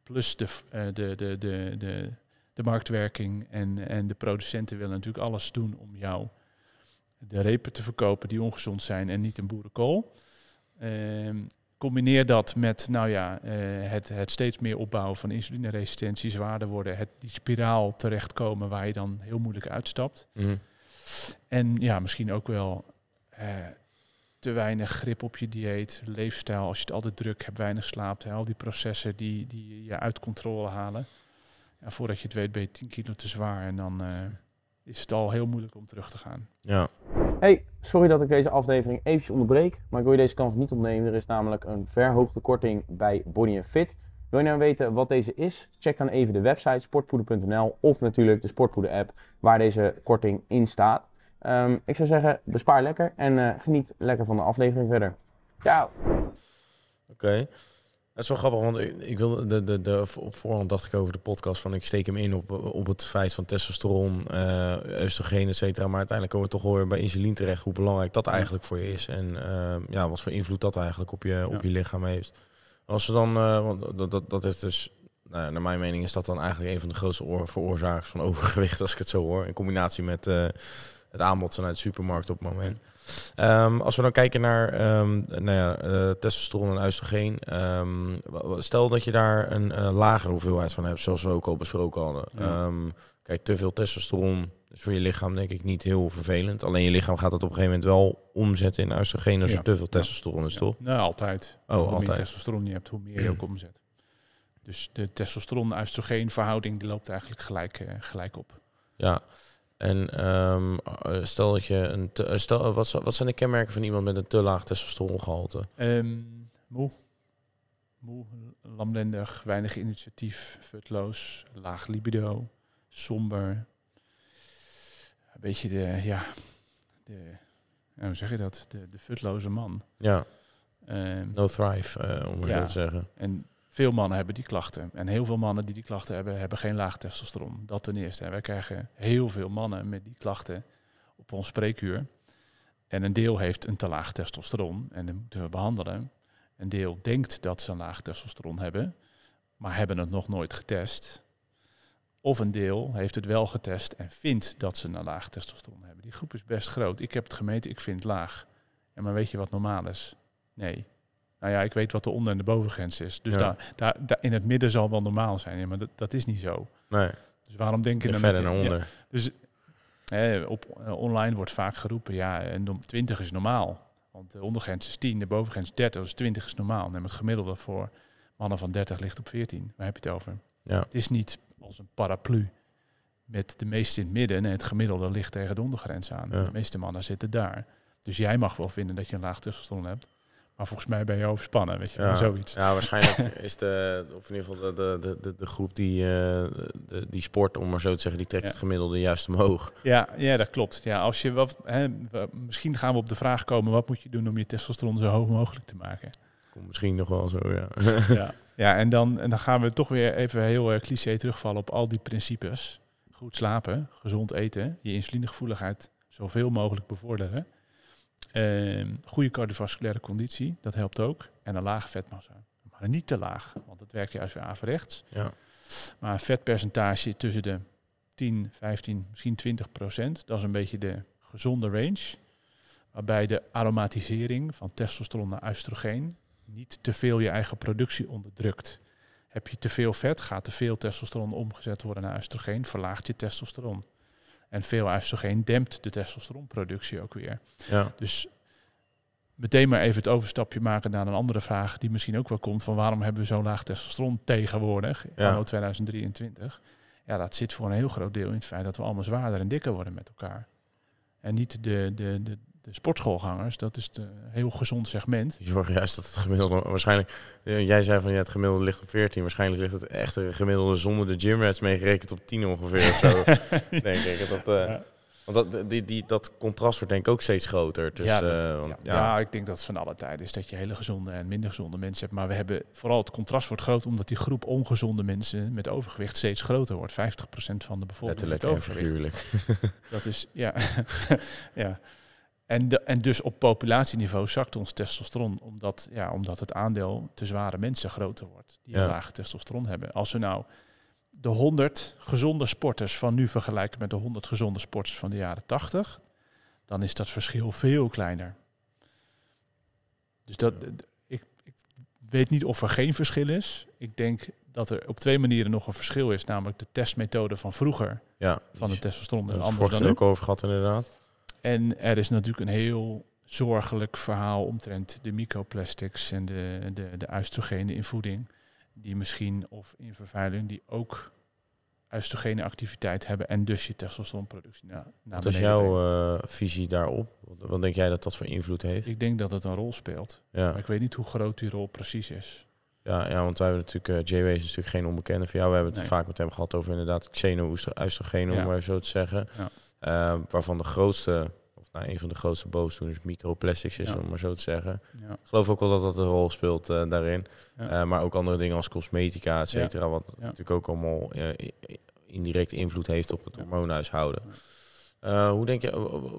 Plus de, eh, de, de, de, de, de marktwerking en, en de producenten willen natuurlijk alles doen om jou de repen te verkopen die ongezond zijn en niet een boerenkool. Uh, combineer dat met nou ja, eh, het, het steeds meer opbouwen van insulineresistentie, zwaarder worden, het, die spiraal terechtkomen waar je dan heel moeilijk uitstapt. Mhm. En ja, misschien ook wel eh, te weinig grip op je dieet, leefstijl, als je het altijd druk hebt, weinig slaapt, hè, al die processen die, die je uit controle halen. Ja, voordat je het weet ben je 10 kilo te zwaar en dan... Eh, is het al heel moeilijk om terug te gaan. Ja. Hey, sorry dat ik deze aflevering eventjes onderbreek, maar ik wil je deze kans niet ontnemen. Er is namelijk een verhoogde korting bij Body Fit. Wil je nou weten wat deze is? Check dan even de website sportpoeder.nl of natuurlijk de Sportpoeder app waar deze korting in staat. Ehm, ik zou zeggen, bespaar lekker en eh, geniet lekker van de aflevering verder. Ciao! Oké. Het is wel grappig, want ik, wilde de, de, de, op voorhand dacht ik over de podcast van ik steek hem in op, op het feit van testosteron, uh, oestrogeen, et cetera. Maar uiteindelijk komen we toch weer bij insuline terecht, hoe belangrijk dat eigenlijk voor je is. En ehm, ja, wat voor invloed dat eigenlijk op je, op je lichaam heeft. Als we dan, eh, want dat, dat, dat is dus, nou, naar mijn mening is dat dan eigenlijk een van de grootste veroorzakers van overgewicht, als ik het zo hoor. In combinatie met eh, het aanbod vanuit de supermarkt op het moment. Ehm, als we dan kijken naar ehm, nou ja, eh, testosteron en oestrogeen. Ehm, stel dat je daar een uh, lagere hoeveelheid van hebt, zoals we ook al besproken hadden. kijk, te veel testosteron is voor je lichaam denk ik niet heel vervelend. Alleen je lichaam gaat dat op een gegeven moment wel omzetten in oestrogeen als ja. er te veel testosteron is, toch? Nou, altijd. Oh, hoe meer testosteron je hebt, hoe meer je ook omzet. Dus de testosteron-oestrogeen verhouding die loopt eigenlijk gelijk, eh, gelijk op. Ja, en ehm, eh, stel dat je een. Eh, stel, eh, wat, wat zijn de kenmerken van iemand met een te laag testosterongehalte? Um, moe. Moe, lamlendig, weinig initiatief, futloos, laag libido, somber. Een beetje de. Ja. De, hoe zeg je dat? De, de futloze man. Ja. Ehm, no thrive, om het ja. zo te zeggen. En veel mannen hebben die klachten. En heel veel mannen die die klachten hebben, hebben geen laag testosteron. Dat ten eerste. En wij krijgen heel veel mannen met die klachten op ons spreekuur. En een deel heeft een te laag testosteron en dat moeten we behandelen. Een deel denkt dat ze een laag testosteron hebben, maar hebben het nog nooit getest. Of een deel heeft het wel getest en vindt dat ze een laag testosteron hebben. Die groep is best groot. Ik heb het gemeten, ik vind het laag. En maar weet je wat normaal is? Nee, nou ja, ik weet wat de onder- en de bovengrens is. Dus daar, daar, daar, in het midden zal wel normaal zijn. Ja, maar dat, dat is niet zo. Nee. Dus waarom denk je dan... Verder naar onder. dus hè, op, eh, online wordt vaak geroepen, ja, en 20 is normaal. Want de ondergrens is 10, de bovengrens 30, dus 20 is normaal. En het gemiddelde voor mannen van 30 ligt op 14. Waar heb je het over? Ja. Het is niet als een paraplu met de meeste in het midden. En het gemiddelde ligt tegen de ondergrens aan. De meeste mannen zitten daar. Dus jij mag wel vinden dat je een laag testosteron hebt. Maar volgens mij ben je overspannen, weet je, ja. Ja, waarschijnlijk is de, of in ieder geval de, de, de, de groep die, eh, die sport, om maar zo te zeggen, die trekt het gemiddelde juist omhoog. Ja, ja dat klopt. Ja, als je wat, hè, misschien gaan we op de vraag komen, wat moet je doen om je testosteron zo hoog mogelijk te maken? Komt misschien nog wel zo, ja. ja. ja, en, dan, en dan gaan we toch weer even heel eh, cliché terugvallen op al die principes. Goed slapen, gezond eten, je insulinegevoeligheid zoveel mogelijk bevorderen. Ehm, goede cardiovasculaire conditie, dat helpt ook. En een lage vetmassa. Maar niet te laag, want dat werkt juist weer averechts. Ja. Maar een vetpercentage tussen de 10, 15, misschien 20 procent. Dat is een beetje de gezonde range. Waarbij de aromatisering van testosteron naar oestrogeen niet te veel je eigen productie onderdrukt. Heb je te veel vet, gaat te veel testosteron omgezet worden naar oestrogeen, verlaagt je testosteron. En veel oestrogeen dempt de testosteronproductie ook weer. Ja. Dus meteen maar even het overstapje maken naar een andere vraag die misschien ook wel komt van waarom hebben we zo'n laag testosteron tegenwoordig in 2023? Ja, dat zit voor een heel groot deel in het feit dat we allemaal zwaarder en dikker worden met elkaar. En niet de, de, de, de sportschoolgangers, dat is een heel gezond segment. Je zorgt juist dat het gemiddelde, waarschijnlijk, jij zei van ja, het gemiddelde ligt op 14, waarschijnlijk ligt het echte gemiddelde zonder de gymrats meegerekend op 10 ongeveer of zo. denk ik. Dat, eh, Want dat, die, die, dat contrast wordt denk ik ook steeds groter. Dus, eh, ja, ja, ja, ik denk dat het van alle tijden is dat je hele gezonde en minder gezonde mensen hebt. Maar we hebben vooral het contrast wordt groot omdat die groep ongezonde mensen met overgewicht steeds groter wordt. 50% van de bevolking. Letterlijk met overgewicht. en figuurlijk. Dat is, ja. ja. En, en dus op populatieniveau zakt ons testosteron, omdat, ja, omdat het aandeel te zware mensen groter wordt, die ja. een lage testosteron hebben. Als we nou de 100 gezonde sporters van nu vergelijken met de 100 gezonde sporters van de jaren 80, dan is dat verschil veel kleiner. Dus dat, ik, ik weet niet of er geen verschil is. Ik denk dat er op twee manieren nog een verschil is, namelijk de testmethode van vroeger ja, van de testosteron is anders dan nu. ook over gehad inderdaad. En er is natuurlijk een heel zorgelijk verhaal omtrent de microplastics en de, de, de oestrogenen in voeding. Die misschien of in vervuiling, die ook oestrogene activiteit hebben en dus je testosteronproductie na, Wat is jouw eh, visie daarop? Wat denk jij dat dat voor invloed heeft? Ik denk dat het een rol speelt. Ja. Maar ik weet niet hoe groot die rol precies is. Ja, ja want wij hebben natuurlijk, eh, JW is natuurlijk geen onbekende voor jou. We hebben het vaak met hem gehad over inderdaad xeno-oestrogenen, om maar zo te zeggen. Ja. Eh, waarvan de grootste, of nou, een van de grootste boosdoeners microplastics is, om maar zo te zeggen. Ja. Ik geloof ook wel dat dat een rol speelt eh, daarin. Eh, maar ook andere dingen als cosmetica, et cetera. Wat natuurlijk ook allemaal indirect invloed heeft op het hormoonhuishouden. hoe, denk je,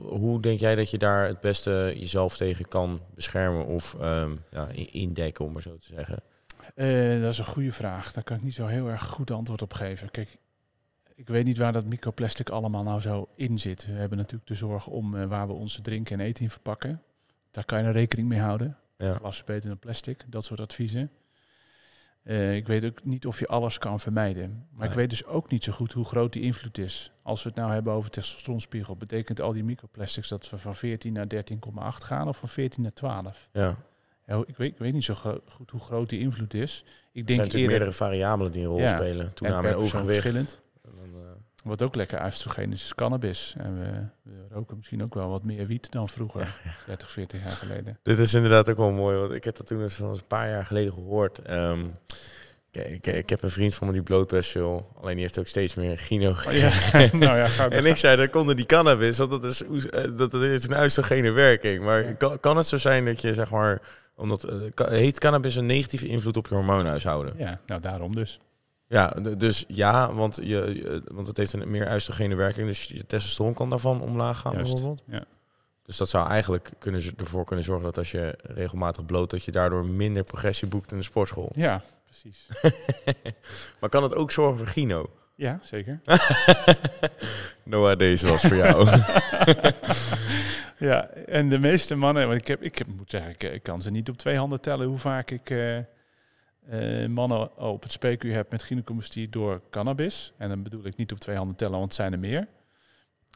hoe denk jij dat je daar het beste jezelf tegen kan beschermen of ehm, ja, indekken, om maar zo te zeggen? dat is een goede vraag. Daar kan ik niet zo heel erg goed antwoord op geven. Kijk, ik weet niet waar dat microplastic allemaal nou zo in zit. We hebben natuurlijk de zorg om eh, waar we onze drinken en eten in verpakken. Daar kan je rekening mee houden. Ja. Glas beter dan plastic, dat soort adviezen. Eh, ik weet ook niet of je alles kan vermijden. Maar ik weet dus ook niet zo goed hoe groot die invloed is. Als we het nou hebben over testosteronspiegel, betekent al die microplastics dat we van 14 naar 13,8 gaan of van 14 naar 12? Ja. ja ik, weet, ik weet niet zo goed hoe groot die invloed is. Ik denk er zijn natuurlijk meerdere variabelen die een rol spelen. Toename en, overgewicht. Eh, wat ook lekker oestrogeen is, is cannabis. En we, we, roken misschien ook wel wat meer wiet dan vroeger, 30, 40 jaar geleden. Dit is inderdaad ook wel mooi, want ik heb dat toen dus eens een paar jaar geleden gehoord. Um, ik, ik, heb een vriend van me die blootpest wil. Alleen die heeft ook steeds meer gyno oh, nou ja, En ik zei, dan konden die cannabis, want dat is, eh, dat, is een oestrogene werking. Maar kan, kan, het zo zijn dat je, zeg maar... Omdat, eh, heeft cannabis een negatieve invloed op je hormoonhuishouden? Ja, nou daarom dus. Ja, dus ja, want, je, want het heeft een meer uistogene werking. Dus je testosteron kan daarvan omlaag gaan bijvoorbeeld. Ja. Dus dat zou eigenlijk kunnen, ervoor kunnen zorgen dat als je regelmatig bloot, dat je daardoor minder progressie boekt in de sportschool. Ja, precies. maar kan het ook zorgen voor gino Ja, zeker. Noah, deze was voor jou. ja, en de meeste mannen, want ik, heb, ik heb, moet zeggen, ik, kan ze niet op twee handen tellen hoe vaak ik... Eh, eh, mannen op het u hebt met gynecomastie door cannabis. En dan bedoel ik niet op twee handen tellen, want het zijn er meer.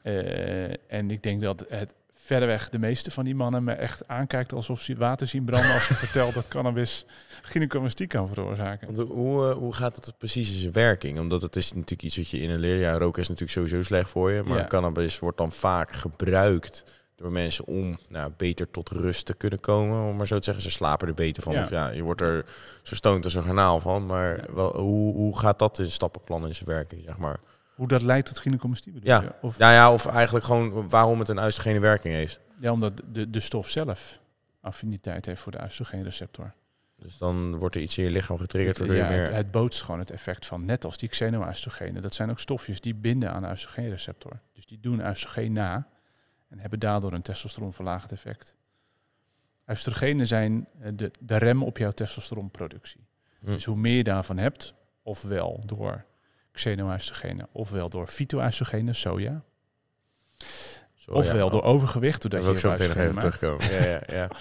Eh, en ik denk dat het verreweg de meeste van die mannen me echt aankijkt alsof ze water zien branden als je vertelt dat cannabis gynecomastie kan veroorzaken. Want hoe, eh, hoe gaat dat precies in zijn werking? Omdat het is natuurlijk iets wat je in een Ja, roken is natuurlijk sowieso slecht voor je, maar cannabis wordt dan vaak gebruikt door mensen om nou, beter tot rust te kunnen komen. Om maar zo te zeggen, ze slapen er beter van. Ja. Of ja, je wordt er zo als een garnaal van. Maar hoe, hoe gaat dat in stappenplannen in zijn werking, zeg maar? Hoe dat leidt tot gynaecomestie bedoel ja. Of, ja, ja, of eigenlijk gewoon waarom het een oestrogene werking heeft. Ja, omdat de, de stof zelf affiniteit heeft voor de oestrogene receptor. Dus dan wordt er iets in je lichaam getriggerd. Het, ja, meer... het, bootst gewoon het effect van, net als die xenoestrogenen. Dat zijn ook stofjes die binden aan de receptor. Dus die doen oestrogeen na en hebben daardoor een testosteronverlagend effect. Oestrogenen zijn eh, de, de rem op jouw testosteronproductie. Hm. Dus hoe meer je daarvan hebt, ofwel door xenoestrogenen, ofwel door fytoestrogenen, soja. soja. Ofwel door oh. overgewicht, doordat je zo tegen terugkomen. ja, ja, ja.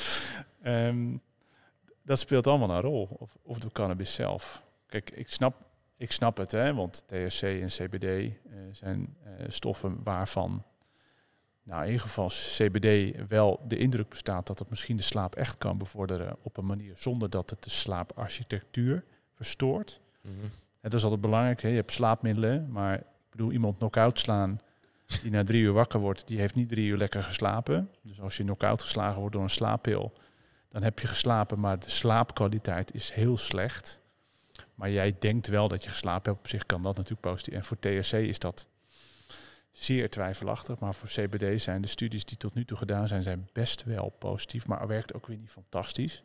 Ehm, dat speelt allemaal een rol. Of, of door cannabis zelf. Kijk, ik snap, ik snap het, hè, want THC en CBD eh, zijn eh, stoffen waarvan nou, in ieder geval CBD wel de indruk bestaat dat het misschien de slaap echt kan bevorderen op een manier zonder dat het de slaaparchitectuur verstoort. Mm dat is altijd belangrijk. Hè? Je hebt slaapmiddelen, maar ik bedoel, iemand knock-out slaan die na drie uur wakker wordt, die heeft niet drie uur lekker geslapen. Dus als je knock-out geslagen wordt door een slaappil, dan heb je geslapen, maar de slaapkwaliteit is heel slecht. Maar jij denkt wel dat je geslapen hebt. Op zich kan dat natuurlijk positief. En voor THC is dat zeer twijfelachtig. Maar voor CBD zijn de studies die tot nu toe gedaan zijn, zijn best wel positief. Maar werkt ook weer niet fantastisch.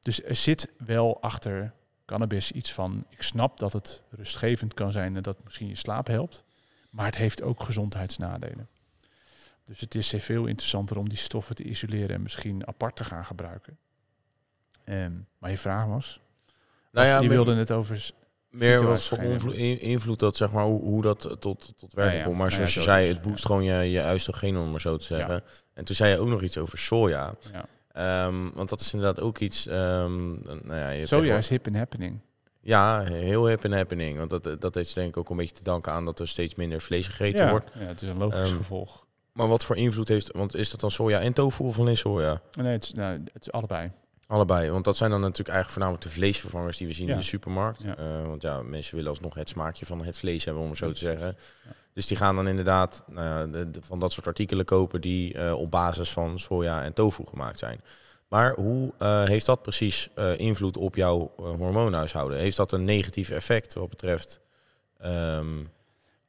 Dus er zit wel achter cannabis iets van, ik snap dat het rustgevend kan zijn en dat misschien je slaap helpt. Maar het heeft ook gezondheidsnadelen. Dus het is veel interessanter om die stoffen te isoleren en misschien apart te gaan gebruiken. Ehm, maar je vraag was. Nou ja, je wilde het over meer was invloed, dat, zeg maar, hoe, hoe dat tot, tot werken komt. Maar zoals je zei, het boost gewoon je, je oestrogeen, om maar zo te zeggen. En toen zei je ook nog iets over soja. Ehm, want dat is inderdaad ook iets... Um, nou je soja is hip en happening. Ja, heel hip en happening. Want dat, dat is denk ik ook een beetje te danken aan dat er steeds minder vlees gegeten wordt. Ja, het is een logisch ehm, gevolg. Maar wat voor invloed heeft... Want is dat dan soja en tofu of alleen soja? Nee, het is, nou, het is allebei. Allebei, want dat zijn dan natuurlijk eigenlijk voornamelijk de vleesvervangers die we zien in de supermarkt. Eh, want ja, mensen willen alsnog het smaakje van het vlees hebben, om het zo te zeggen. Dus die gaan dan inderdaad nou van dat soort artikelen kopen die eh, op basis van soja en tofu gemaakt zijn. Maar hoe eh, heeft dat precies invloed op jouw hormoonhuishouden? Heeft dat een negatief effect wat betreft ehm,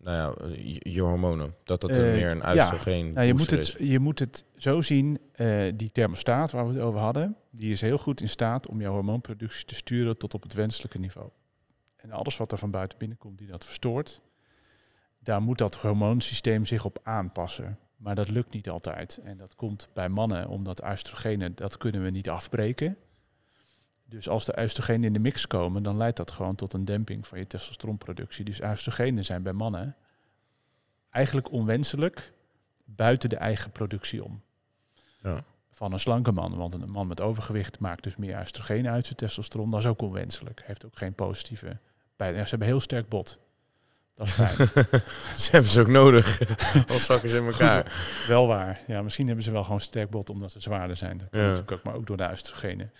nou ja, je hormonen. Dat dat uh, meer een oestrogeen ja. Nou, je moet het, is. Je moet het zo zien, eh, die thermostaat waar we het over hadden, die is heel goed in staat om jouw hormoonproductie te sturen tot op het wenselijke niveau. En alles wat er van buiten binnenkomt die dat verstoort, daar moet dat hormoonsysteem zich op aanpassen. Maar dat lukt niet altijd. En dat komt bij mannen omdat oestrogenen, dat kunnen we niet afbreken. Dus als de oestrogenen in de mix komen, dan leidt dat gewoon tot een demping van je testosteronproductie. Dus oestrogenen zijn bij mannen eigenlijk onwenselijk buiten de eigen productie om. Ja. Van een slanke man, want een man met overgewicht maakt dus meer oestrogeen uit zijn testosteron. Dat is ook onwenselijk. Heeft ook geen positieve bij. Ze hebben heel sterk bot. Dat is fijn. ze hebben ze ook nodig. Als zakken ze in elkaar. wel waar. Ja, misschien hebben ze wel gewoon sterk bot omdat ze zwaarder zijn. Dat ja. natuurlijk ook, maar ook door de oestrogenen.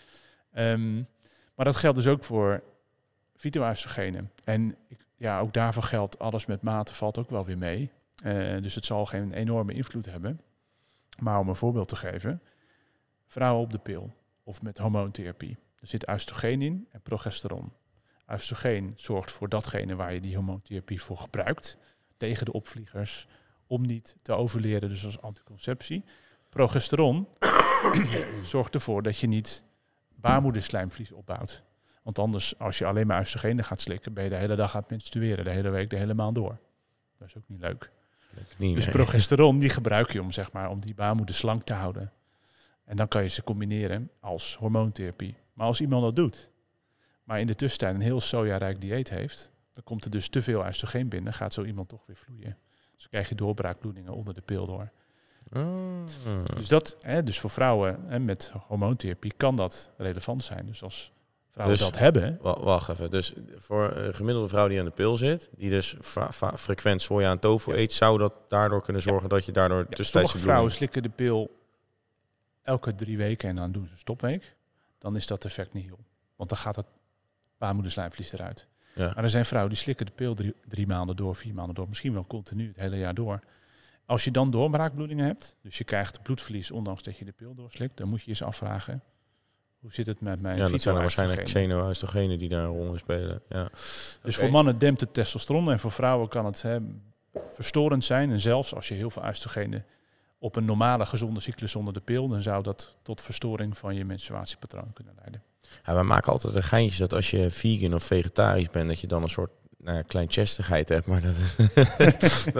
Ehm, maar dat geldt dus ook voor vito En ja, ook daarvoor geldt alles met mate valt ook wel weer mee. Eh, dus het zal geen enorme invloed hebben. Maar om een voorbeeld te geven, vrouwen op de pil of met hormoontherapie. Er zit oestrogeen in en progesteron. Oestrogeen zorgt voor datgene waar je die hormoontherapie voor gebruikt, tegen de opvliegers, om niet te overleren, dus als anticonceptie. Progesteron zorgt ervoor dat je niet baarmoederslijmvlies opbouwt. Want anders, als je alleen maar oestrogenen gaat slikken, ben je de hele dag aan het menstrueren. De hele week, de hele maand door. Dat is ook niet leuk. Niet, dus progesteron, die gebruik je om, zeg maar, om die baarmoeder slank te houden. En dan kan je ze combineren als hormoontherapie. Maar als iemand dat doet, maar in de tussentijd een heel sojarijk dieet heeft, dan komt er dus te veel oestrogeen binnen, gaat zo iemand toch weer vloeien. Dus krijg je doorbraakbloedingen onder de pil door. Ah. Dus, dat, hè, dus voor vrouwen hè, met hormoontherapie kan dat relevant zijn. Dus als vrouwen dus dat hebben... Wacht even. Dus voor een gemiddelde vrouw die aan de pil zit... die dus frequent soja en tofu eet... zou dat daardoor kunnen zorgen dat je daardoor... Ja, dus sommige vrouwen slikken de pil elke drie weken... en dan doen ze stopweek. Dan is dat effect niet heel. Want dan gaat het baarmoederslijmvlies eruit. Ja. Maar er zijn vrouwen die slikken de pil drie maanden door, vier maanden door, misschien wel continu het hele jaar door. Als je dan doorbraakbloedingen hebt, dus je krijgt bloedverlies ondanks dat je de pil doorslikt, dan moet je eens afvragen, hoe zit het met mijn Ja, dat zijn waarschijnlijk zenuwhuisdogenen die daar een rol in spelen. Ja. Dus voor mannen dempt het testosteron en voor vrouwen kan het hè, verstorend zijn. En zelfs als je heel veel oestrogenen op een normale gezonde cyclus zonder de pil, dan zou dat tot verstoring van je menstruatiepatroon kunnen leiden. Ja, we maken altijd een geintje dat als je vegan of vegetarisch bent, dat je dan een soort nou klein chestigheid heb, maar dat,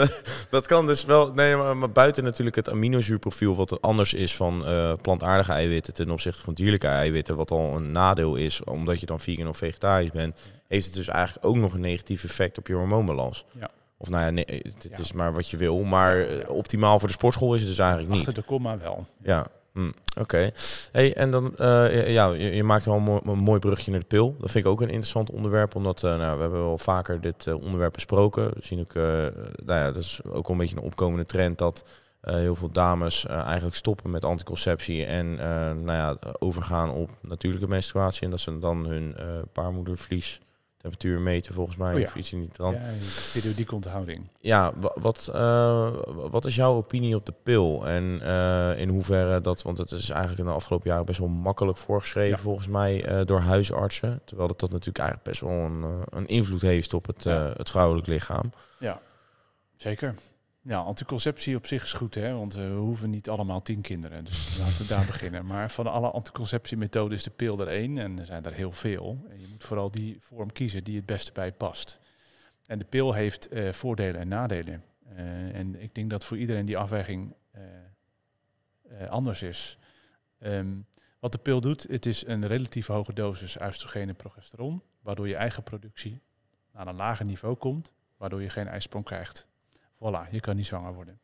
dat kan dus wel. Nee, maar, buiten natuurlijk het aminozuurprofiel, wat anders is van eh, plantaardige eiwitten ten opzichte van dierlijke eiwitten, wat al een nadeel is, omdat je dan vegan of vegetarisch bent, heeft het dus eigenlijk ook nog een negatief effect op je hormoonbalans. Ja. Of nou ja, nee, het, is maar wat je wil, maar eh, optimaal voor de sportschool is het dus eigenlijk niet. Achter de komma wel. Ja, Hmm, Oké. Hey, en dan, uh, ja, je, je, maakt wel een mooi, een brugje naar de pil. Dat vind ik ook een interessant onderwerp, omdat eh, nou, we hebben wel vaker dit eh, onderwerp besproken. We zien ook, nou ja, dat is ook wel een beetje een opkomende trend dat heel veel dames eigenlijk stoppen met anticonceptie en nou ja, overgaan op natuurlijke menstruatie. En dat ze dan hun paarmoedervlies temperatuur meten volgens mij oh of iets in die trant. Ja, periodieke onthouding. Ja, wat, eh, wat is jouw opinie op de pil? En eh, in hoeverre dat, want het is eigenlijk in de afgelopen jaren best wel makkelijk voorgeschreven volgens mij eh, door huisartsen. Terwijl dat, dat natuurlijk eigenlijk best wel een, een invloed heeft op het, het vrouwelijk lichaam. Ja, zeker. Nou, anticonceptie op zich is goed, hè? want eh, we hoeven niet allemaal tien kinderen. Dus laten we daar beginnen. Maar van alle anticonceptiemethoden is de pil er één en er zijn er heel veel. En je moet vooral die vorm kiezen die het beste bij past. En de pil heeft eh, voordelen en nadelen. Eh, en ik denk dat voor iedereen die afweging anders is. Ehm, wat de pil doet, het is een relatief hoge dosis oestrogeen progesteron, waardoor je eigen productie naar een lager niveau komt, waardoor je geen ijsprong krijgt voilà, je kan niet zwanger worden.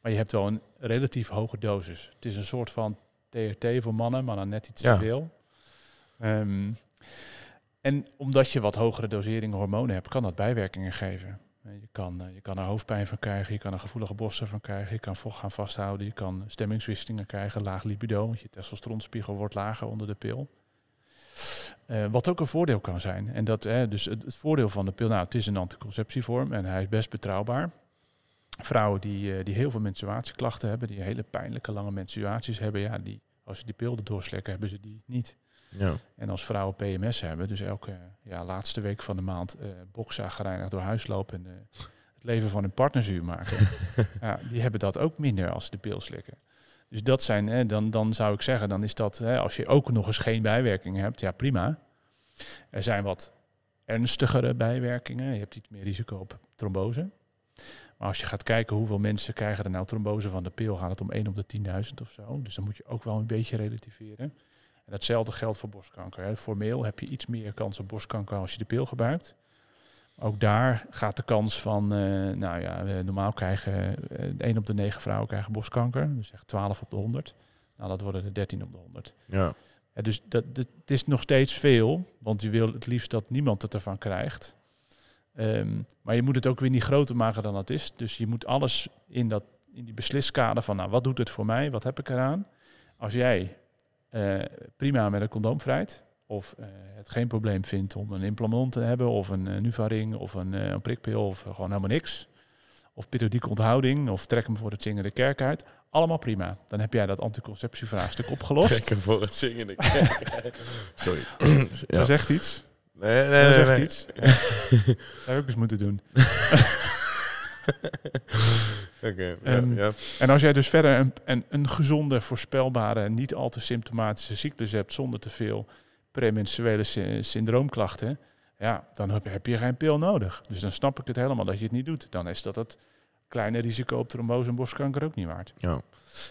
Maar je hebt wel een relatief hoge dosis. Het is een soort van TRT voor mannen, maar dan net iets te veel. Ehm, en omdat je wat hogere doseringen hormonen hebt, kan dat bijwerkingen geven. Je kan, eh, je kan er hoofdpijn van krijgen, je kan er gevoelige borsten van krijgen, je kan vocht gaan vasthouden, je kan stemmingswisselingen krijgen, laag libido, want je testosteronspiegel wordt lager onder de pil. Eh, wat ook een voordeel kan zijn. En dat, hè, dus het, het voordeel van de pil, nou, het is een anticonceptievorm en hij is best betrouwbaar vrouwen die, eh, die heel veel menstruatieklachten hebben, die hele pijnlijke lange menstruaties hebben, ja, die, als ze die pilden doorslikken, hebben ze die niet. Ja. En als vrouwen PMS hebben, dus elke ja, laatste week van de maand uh, eh, gereinig door huis lopen en eh, het leven van hun partner zuur maken, ja, die hebben dat ook minder als ze de pil slikken. Dus dat zijn, hè, dan, dan zou ik zeggen, dan is dat, hè, als je ook nog eens geen bijwerkingen hebt, ja prima. Er zijn wat ernstigere bijwerkingen. Je hebt iets meer risico op trombose. Maar als je gaat kijken hoeveel mensen krijgen er nou trombose van de pil, gaat het om 1 op de 10.000 of zo. Dus dan moet je ook wel een beetje relativeren. En datzelfde geldt voor borstkanker. Hè. Formeel heb je iets meer kans op borstkanker als je de pil gebruikt. Ook daar gaat de kans van, eh, nou ja, normaal krijgen uh, eh, 1 op de 9 vrouwen krijgen borstkanker. Dus echt 12 op de 100. Nou, dat worden er 13 op de 100. Ja. dus dat, dat, het is nog steeds veel, want je wil het liefst dat niemand het ervan krijgt. Ehm, maar je moet het ook weer niet groter maken dan het is. Dus je moet alles in, dat, in die besliskader van, nou, wat doet het voor mij? Wat heb ik eraan? Als jij eh, prima met een condoom vrijt, of eh, het geen probleem vindt om een implant te hebben, of een, eh, Nuvaring, of een, een, prikpil, of gewoon helemaal niks. Of periodieke onthouding, of trek hem voor het zingen de kerk uit. Allemaal prima. Dan heb jij dat anticonceptievraagstuk opgelost. Trek hem voor het zingen de kerk uit. Sorry. ja. Dat zegt iets. Nee, nee, dat is echt iets. dat zou ik eens moeten doen. en, ja, ehm, ja. en als jij dus verder een, een, gezonde, voorspelbare niet al te symptomatische ziektes hebt zonder te veel premensuele syndroomklachten, ja, dan heb je geen pil nodig. Dus dan snap ik het helemaal dat je het niet doet. Dan is dat het kleine risico op trombose en borstkanker ook niet waard. Ja.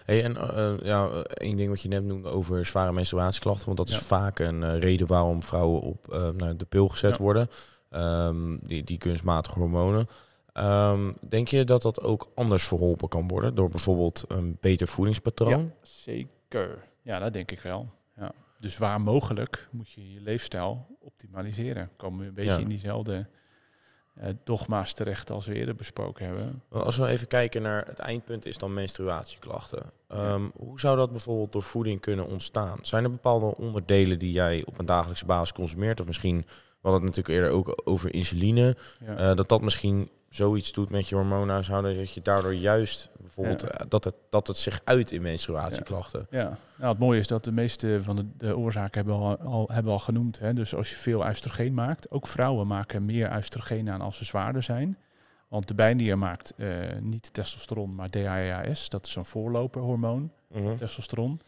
Hey, en eh, eh, ja, eh, één ding wat je net noemde over zware menstruatieklachten, want dat is vaak een reden waarom vrouwen op uh, de pil gezet worden, ehm, die, die kunstmatige hormonen. Ehm, denk je dat dat ook anders verholpen kan worden door bijvoorbeeld een beter voedingspatroon? Ja, zeker. Ja, dat denk ik wel. Ja. Dus waar mogelijk moet je je leefstijl optimaliseren. Komen we een beetje in diezelfde eh, dogma's terecht als we eerder besproken hebben. Als we even kijken naar het eindpunt is dan menstruatieklachten. Ehm, hoe zou dat bijvoorbeeld door voeding kunnen ontstaan? Zijn er bepaalde onderdelen die jij op een dagelijkse basis consumeert of misschien hadden het natuurlijk eerder ook over insuline. Eh, dat dat misschien zoiets doet met je hormoonhuishouden. Dat je daardoor juist bijvoorbeeld eh, dat, het, dat het zich uit in menstruatieklachten. Ja, ja. Nou, het mooie is dat de meeste van de, oorzaken hebben al, al, hebben al genoemd. Hè. Dus als je veel oestrogeen maakt, ook vrouwen maken meer oestrogeen aan als ze zwaarder zijn. Want de bijen maakt, eh, niet testosteron, maar DHEAS, dat is een voorloperhormoon, mm testosteron.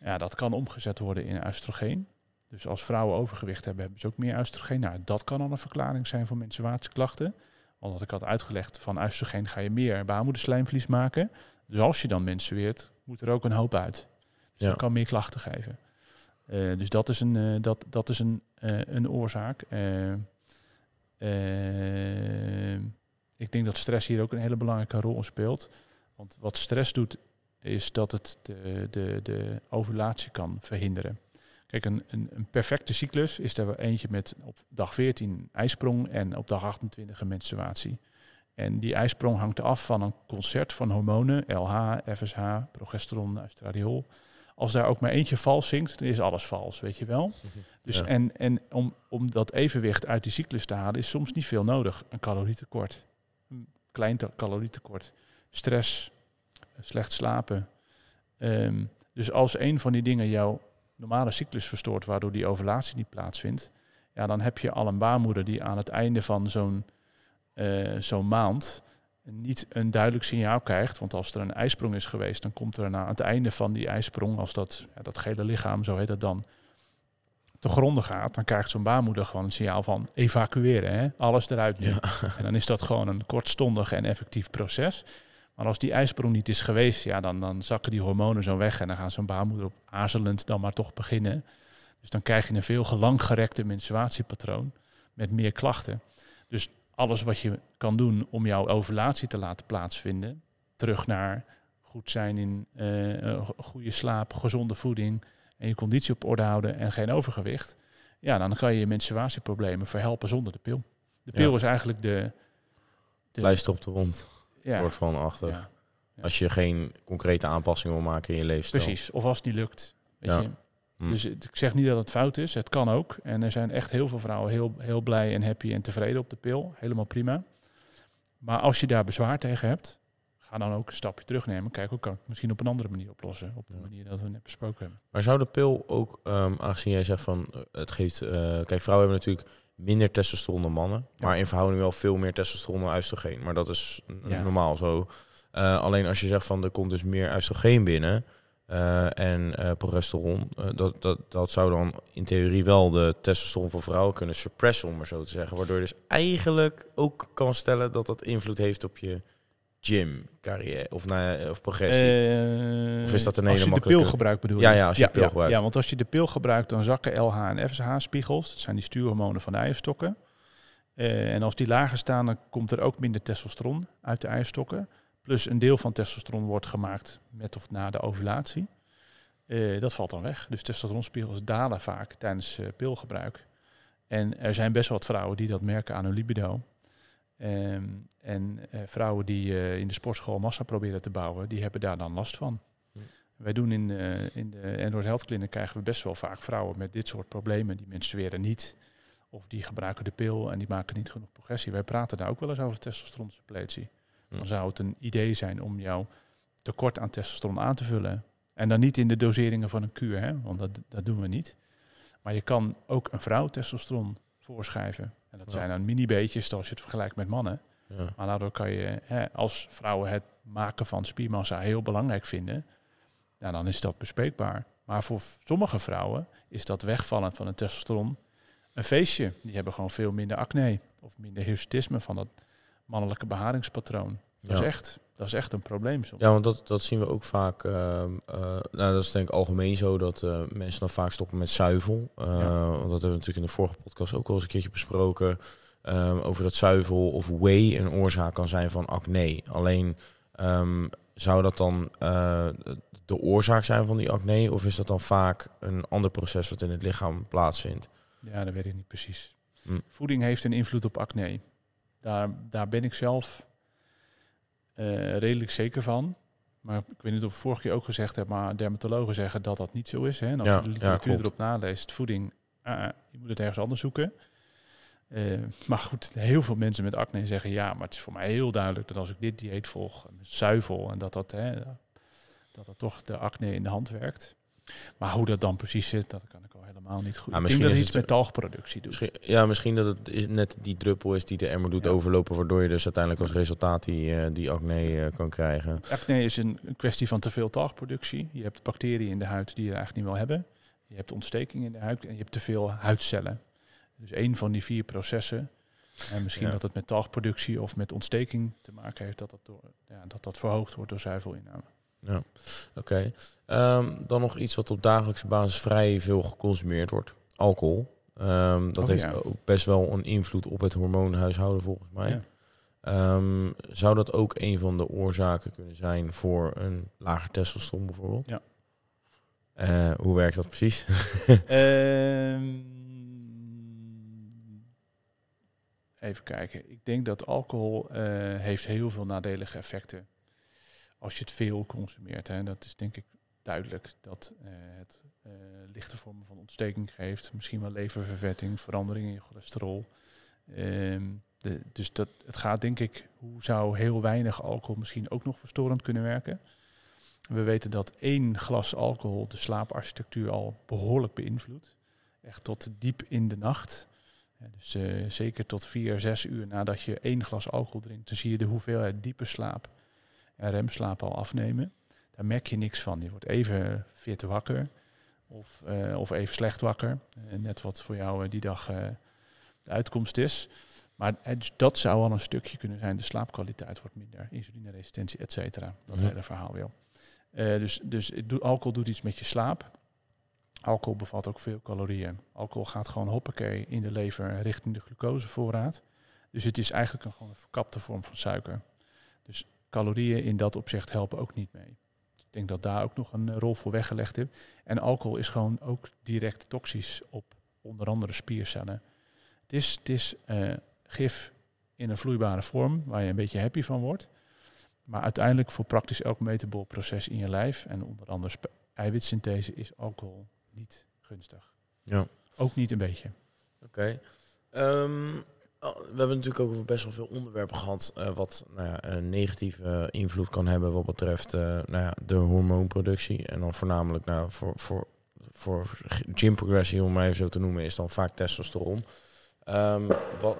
Ja, dat kan omgezet worden in oestrogeen. Dus als vrouwen overgewicht hebben, hebben ze ook meer oestrogeen. Nou, dat kan al een verklaring zijn voor menstruatieklachten. Want ik had uitgelegd, van oestrogeen ga je meer baarmoederslijmvlies maken. Dus als je dan menstrueert, moet er ook een hoop uit. Dus ja. dat kan meer klachten geven. Eh, dus dat is een, eh, dat, dat is een, eh, een oorzaak. ik denk dat stress hier ook een hele belangrijke rol speelt. Want wat stress doet, is dat het de, de, de ovulatie kan verhinderen. Kijk, een, een, een, perfecte cyclus is er eentje met op dag 14 ijsprong en op dag 28 een menstruatie. En die ijsprong hangt af van een concert van hormonen, LH, FSH, progesteron, estradiol. Als daar ook maar eentje vals zingt dan is alles vals, weet je wel. Mhm. Dus en, en om, om dat evenwicht uit die cyclus te halen, is soms niet veel nodig. Een calorietekort, een klein calorietekort, stress, eh, slecht slapen. Ehm, dus als een van die dingen jou normale cyclus verstoort, waardoor die ovulatie niet plaatsvindt, ja, dan heb je al een baarmoeder die aan het einde van zo'n uh, zo'n maand niet een duidelijk signaal krijgt. Want als er een ijsprong is geweest, dan komt er na, aan het einde van die ijsprong, als dat, ja, dat gele lichaam, zo heet dat dan, te gronden gaat, dan krijgt zo'n baarmoeder gewoon een signaal van evacueren, hè? alles eruit nu. En dan is dat gewoon een kortstondig en effectief proces. Maar als die ijsprong niet is geweest, ja, dan, dan zakken die hormonen zo weg en dan gaan zo'n baarmoeder op aarzelend dan maar toch beginnen. Dus dan krijg je een veel gelanggerekte menstruatiepatroon met meer klachten. Dus alles wat je kan doen om jouw ovulatie te laten plaatsvinden, terug naar goed zijn in eh, eh, goede slaap, gezonde voeding en je conditie op orde houden en geen overgewicht. Ja, dan kan je je menstruatieproblemen verhelpen zonder de pil. De pil is eigenlijk de, de... op de wond ja. wordt van achter. Als je geen concrete aanpassingen wil maken in je leefstijl. Precies, of als die lukt. Weet je? Hm. Dus ik zeg niet dat het fout is, het kan ook. En er zijn echt heel veel vrouwen heel, heel blij en happy en tevreden op de pil. Helemaal prima. Maar als je daar bezwaar tegen hebt, ga dan ook een stapje terugnemen. Kijk, hoe kan ik het misschien op een andere manier oplossen? Op de manier dat we net besproken hebben. Maar zou de pil ook, ehm, aangezien jij zegt van eh, het geeft. Eh, kijk, vrouwen hebben natuurlijk minder testosteron dan mannen. Maar in verhouding wel veel meer testosteron dan oestrogeen. Maar dat is normaal zo. Eh, alleen als je zegt van er komt dus meer oestrogeen binnen eh, en uh, progesteron, dat, dat, dat zou dan in theorie wel de testosteron voor vrouwen kunnen suppressen, om maar zo te zeggen. Waardoor je dus eigenlijk ook kan stellen dat dat invloed heeft op je gym carrière of, naar of eh, progressie? of is dat een hele Als je de pil gebruikt bedoel je? Ja, ja, als je pil gebruikt. Ja, want als je de pil gebruikt, dan zakken LH en FSH-spiegels. Dat zijn die stuurhormonen van de eierstokken. Eh, en als die lager staan, dan komt er ook minder testosteron uit de eierstokken. Plus een deel van testosteron wordt gemaakt met of na de ovulatie. Eh, dat valt dan weg. Dus testosteronspiegels dalen vaak tijdens pilgebruik. En er zijn best wel wat vrouwen die dat merken aan hun libido. Ehm, en eh, vrouwen die eh, in de sportschool massa proberen te bouwen, die hebben daar dan last van. Wij doen in, uh, in de Android Health Clinic krijgen we best wel vaak vrouwen met dit soort problemen. Die menstrueren niet. Of die gebruiken de pil en die maken niet genoeg progressie. Wij praten daar ook wel eens over testosteronsuppletie. suppletie. Dan zou het een idee zijn om jouw tekort aan testosteron aan te vullen. En dan niet in de doseringen van een kuur, hè, want dat, dat doen we niet. Maar je kan ook een vrouw testosteron voorschrijven. En dat zijn dan mini-beetjes als je het vergelijkt met mannen. Ja. Maar daardoor kan je hè, als vrouwen het maken van spiermassa heel belangrijk vinden. Ja, dan is dat bespreekbaar. Maar voor sommige vrouwen is dat wegvallen van een testosteron een feestje. Die hebben gewoon veel minder acne of minder hirsutisme van dat mannelijke beharingspatroon. Dat is echt dat is echt een probleem soms. Ja, want dat, dat zien we ook vaak. Uh, nou, dat is denk ik algemeen zo dat eh, mensen dan vaak stoppen met zuivel. Eh, want dat hebben we natuurlijk in de vorige podcast ook al eens een keertje besproken. Ehm, over dat zuivel of whey een oorzaak kan zijn van acne. Alleen ehm, zou dat dan de oorzaak zijn van die acne? Of is dat dan vaak een ander proces wat in het lichaam plaatsvindt? Ja, dat weet ik niet precies. Hm. Voeding heeft een invloed op acne. Daar, daar ben ik zelf uh, redelijk zeker van. Maar ik weet niet of ik vorige keer ook gezegd heb, maar dermatologen zeggen dat dat niet zo is. Hè? En als je de literatuur erop naleest, voeding, eh, eh, je moet het ergens anders zoeken. maar goed, heel veel mensen met acne zeggen ja, maar het is voor mij heel duidelijk dat als ik dit dieet volg, zuivel, en dat dat, hè, dat dat toch de acne in de hand werkt. Maar hoe dat dan precies zit, dat kan ik al helemaal niet goed. Misschien ik denk dat het iets met talgproductie doet. ja, misschien dat het net die druppel is die de emmer doet overlopen, waardoor je dus uiteindelijk als resultaat die, eh, die acne eh, kan krijgen. Acne is een kwestie van te veel talgproductie. Je hebt bacteriën in de huid die je eigenlijk niet wil hebben. Je hebt ontsteking in de huid en je hebt te veel huidcellen. Dus één van die vier processen. En misschien dat het met talgproductie of met ontsteking te maken heeft, dat dat, ja, dat, dat verhoogd wordt door zuivelinname. Ja, oké. Ehm, dan nog iets wat op dagelijkse basis vrij veel geconsumeerd wordt. Alcohol. Ehm, dat oh, heeft ook best wel een invloed op het hormoonhuishouden volgens mij. Ehm, zou dat ook een van de oorzaken kunnen zijn voor een lager testosteron bijvoorbeeld? Ja. Eh, hoe werkt dat precies? even kijken. Ik denk dat alcohol eh, heeft heel veel nadelige effecten als je het veel consumeert. Hè. Dat is denk ik duidelijk dat eh, het eh, lichte vormen van ontsteking geeft. Misschien wel leververvetting, verandering in je cholesterol. Ehm, dus dat, het gaat denk ik, hoe zou heel weinig alcohol misschien ook nog verstorend kunnen werken? We weten dat één glas alcohol de slaaparchitectuur al behoorlijk beïnvloedt. Echt tot diep in de nacht. Dus eh, zeker tot vier, zes uur nadat je één glas alcohol drinkt, dan zie je de hoeveelheid diepe slaap en remslaap al afnemen. Daar merk je niks van. Je wordt even fit wakker of, eh, of even slecht wakker. Eh, net wat voor jou eh, die dag de uitkomst is. Maar dus dat zou al een stukje kunnen zijn. De slaapkwaliteit wordt minder, insulineresistentie, et cetera. Dat hele verhaal wel. dus dus alcohol doet iets met je slaap. Alcohol bevat ook veel calorieën. Alcohol gaat gewoon hoppakee in de lever richting de glucosevoorraad. Dus het is eigenlijk een, gewoon een verkapte vorm van suiker. Dus calorieën in dat opzicht helpen ook niet mee. ik denk dat daar ook nog een eh, rol voor weggelegd is. En alcohol is gewoon ook direct toxisch op onder andere spiercellen. Het is, het is eh, gif in een vloeibare vorm waar je een beetje happy van wordt. Maar uiteindelijk voor praktisch elk metabolproces in je lijf en onder andere eiwitsynthese is alcohol niet gunstig. Ja. Ook niet een beetje. Oké. Ehm, Oh, we hebben natuurlijk ook best wel veel onderwerpen gehad eh, wat nou ja, een negatieve invloed kan hebben wat betreft eh, nou ja, de hormoonproductie. En dan voornamelijk nou, voor, voor, voor gymprogressie, om maar even zo te noemen, is dan vaak testosteron. Ehm, wat,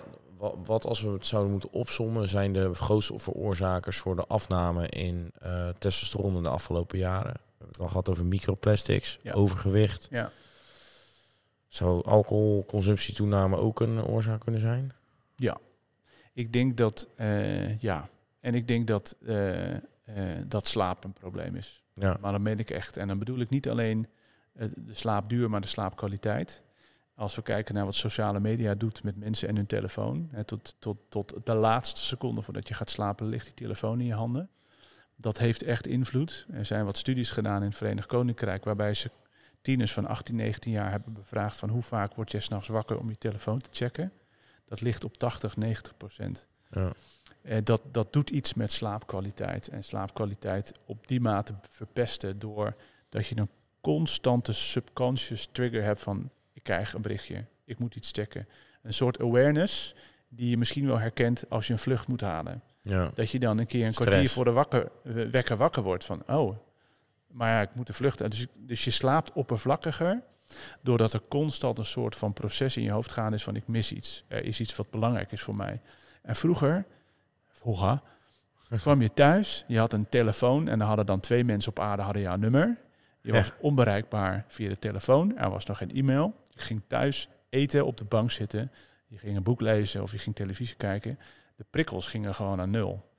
wat, als we het zouden moeten opsommen, zijn de grootste veroorzakers voor de afname in eh, testosteron in de afgelopen jaren? We hebben het al gehad over microplastics, overgewicht. Ja. Zou alcoholconsumptietoename ook een oorzaak kunnen zijn? Ja, ik denk dat, eh, ja. En ik denk dat, eh, eh, dat slaap een probleem is. Ja. Maar dan meen ik echt. En dan bedoel ik niet alleen de slaapduur, maar de slaapkwaliteit. Als we kijken naar wat sociale media doet met mensen en hun telefoon. Hè, tot, tot, tot de laatste seconde voordat je gaat slapen, ligt die telefoon in je handen. Dat heeft echt invloed. Er zijn wat studies gedaan in het Verenigd Koninkrijk, waarbij ze tieners van 18, 19 jaar hebben bevraagd van hoe vaak word jij s'nachts wakker om je telefoon te checken dat ligt op 80, 90 procent. Ja. Eh, dat, dat doet iets met slaapkwaliteit. En slaapkwaliteit op die mate verpesten door dat je een constante subconscious trigger hebt van ik krijg een berichtje, ik moet iets checken. Een soort awareness die je misschien wel herkent als je een vlucht moet halen. Ja. Dat je dan een keer een kwartier voor de wakker, wekker wakker wordt van oh, maar ja, ik moet de vlucht Dus, dus je slaapt oppervlakkiger Doordat er constant een soort van proces in je hoofd gaan is van ik mis iets. Er is iets wat belangrijk is voor mij. En vroeger, vroeger, kwam je thuis, je had een telefoon en er hadden dan twee mensen op aarde hadden jouw nummer. Je was onbereikbaar via de telefoon, er was nog geen e-mail. Je ging thuis eten, op de bank zitten, je ging een boek lezen of je ging televisie kijken. De prikkels gingen gewoon naar nul.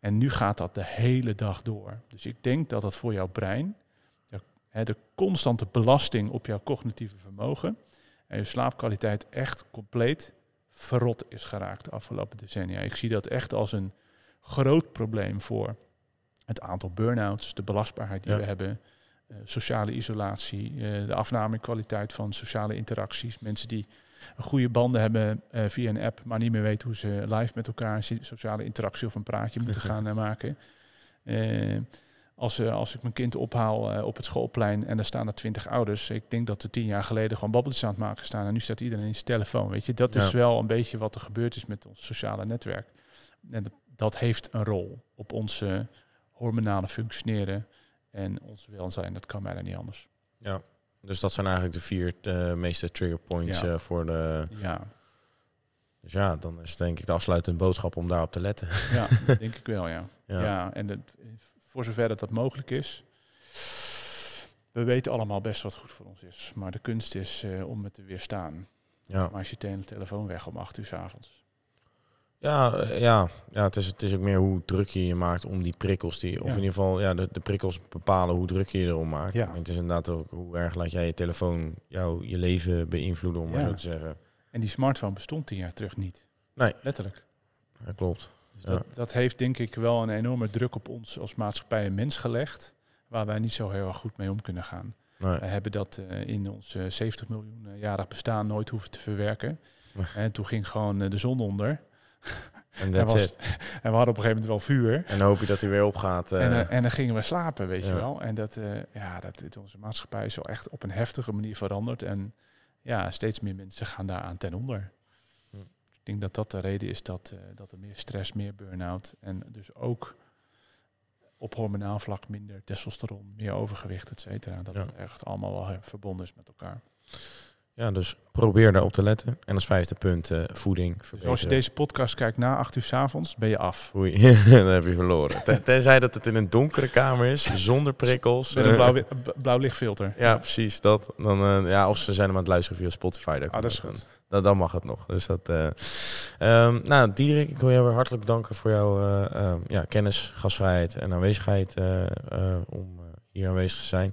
En nu gaat dat de hele dag door. Dus ik denk dat dat voor jouw brein de constante belasting op jouw cognitieve vermogen en je slaapkwaliteit echt compleet verrot is geraakt de afgelopen decennia. Ik zie dat echt als een groot probleem voor het aantal burn-outs, de belastbaarheid die we hebben, eh, sociale isolatie, eh, de afname in kwaliteit van sociale interacties, mensen die goede banden hebben eh, via een app, maar niet meer weten hoe ze live met elkaar sociale interactie of een praatje moeten gaan maken. Uh, als, eh, als ik mijn kind ophaal eh, op het schoolplein en er staan er twintig ouders. Ik denk dat er tien jaar geleden gewoon babbeltjes aan het maken staan. En nu staat iedereen in zijn telefoon. Weet je, dat is wel een beetje wat er gebeurd is met ons sociale netwerk. En dat heeft een rol op onze hormonale functioneren en ons welzijn. Dat kan bijna niet anders. Ja, dus dat zijn eigenlijk de vier uh, meeste trigger points voor de. Ja. Dus ja, dan is denk ik de afsluitende boodschap om daarop te letten. Ja, denk ik wel, ja. Ja, ja en de, voor zover dat mogelijk is. We weten allemaal best wat goed voor ons is, maar de kunst is eh, om het te weerstaan. Ja. Maar als je de telefoon weg om acht uur s avonds. Ja, eh, ja, ja het, is, het is ook meer hoe druk je je maakt om die prikkels. Die, Of in ieder geval, ja, de, de, prikkels bepalen hoe druk je je erom maakt. Ja. het is inderdaad ook hoe erg laat jij je telefoon jouw je leven beïnvloeden, om maar zo te zeggen. En die smartphone bestond tien jaar terug niet. Nee. Letterlijk. Dat klopt dat, dat heeft denk ik wel een enorme druk op ons als maatschappij en mens gelegd, waar wij niet zo heel erg goed mee om kunnen gaan. We hebben dat eh, in ons 70 eh, miljoen eh, jarig bestaan nooit hoeven te verwerken. En toen ging gewoon de zon onder. En, en, was, en, we hadden op een gegeven moment wel vuur. En dan hoop je dat hij weer opgaat. En, en, dan gingen we slapen, weet je wel. En dat, ja, dat, onze maatschappij zo echt op een heftige manier veranderd. En ja, steeds meer mensen gaan daaraan ten onder. Ik denk dat dat de reden is dat, eh, dat er meer stress, meer burn-out en dus ook op hormonaal vlak minder testosteron, meer overgewicht, et cetera. Dat het echt allemaal wel verbonden is met elkaar. Ja, dus probeer daarop te letten. En als vijfde punt, eh, voeding. Dus als je deze podcast kijkt na acht uur s avonds, ben je af. Oei, dan heb je verloren. tenzij dat het in een donkere kamer is, zonder prikkels. Met een eh. blauw, blauw lichtfilter. Ja, precies. Dat, dan, eh, ja, of ze zijn hem aan het luisteren via Spotify. Dan ah, dat is goed. dan mag het nog. Dus dat, ehm, nou, Dierik, ik wil jou weer hartelijk danken voor jouw ehm, ja, kennis, gastvrijheid en aanwezigheid om hier aanwezig te zijn.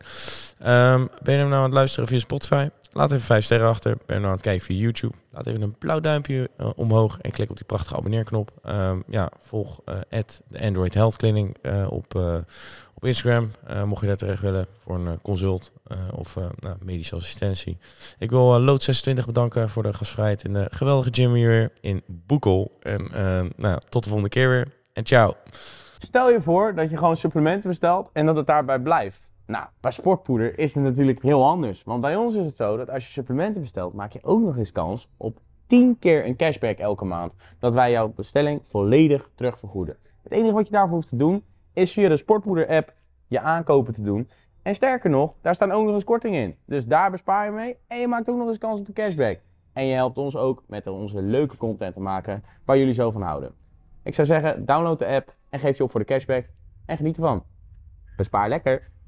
Um, ben je hem nou aan het luisteren via Spotify? Laat even vijf sterren achter. Ben nou aan het kijken via YouTube. Laat even een blauw duimpje eh, omhoog en klik op die prachtige abonneerknop. Um, ja, volg eh, de Android Health Clinic eh, op, op Instagram. mocht je daar terecht willen voor een consult of nou, medische assistentie. Ik wil Lood26 bedanken voor de gastvrijheid en de geweldige gym hier weer in Boekel. En nou, tot de volgende keer weer en ciao. Stel je voor dat je gewoon supplementen bestelt en dat het daarbij blijft. Nou, bij sportpoeder is het natuurlijk heel anders. Want bij ons is het zo dat als je supplementen bestelt, maak je ook nog eens kans op 10 keer een cashback elke maand. Dat wij jouw bestelling volledig terugvergoeden. Het enige wat je daarvoor hoeft te doen, is via de sportpoeder app je aankopen te doen. En sterker nog, daar staan ook nog eens kortingen in. Dus daar bespaar je mee en je maakt ook nog eens kans op de cashback. En je helpt ons ook met onze leuke content te maken waar jullie zo van houden. Ik zou zeggen, download de app en geef je op voor de cashback. En geniet ervan. Bespaar lekker!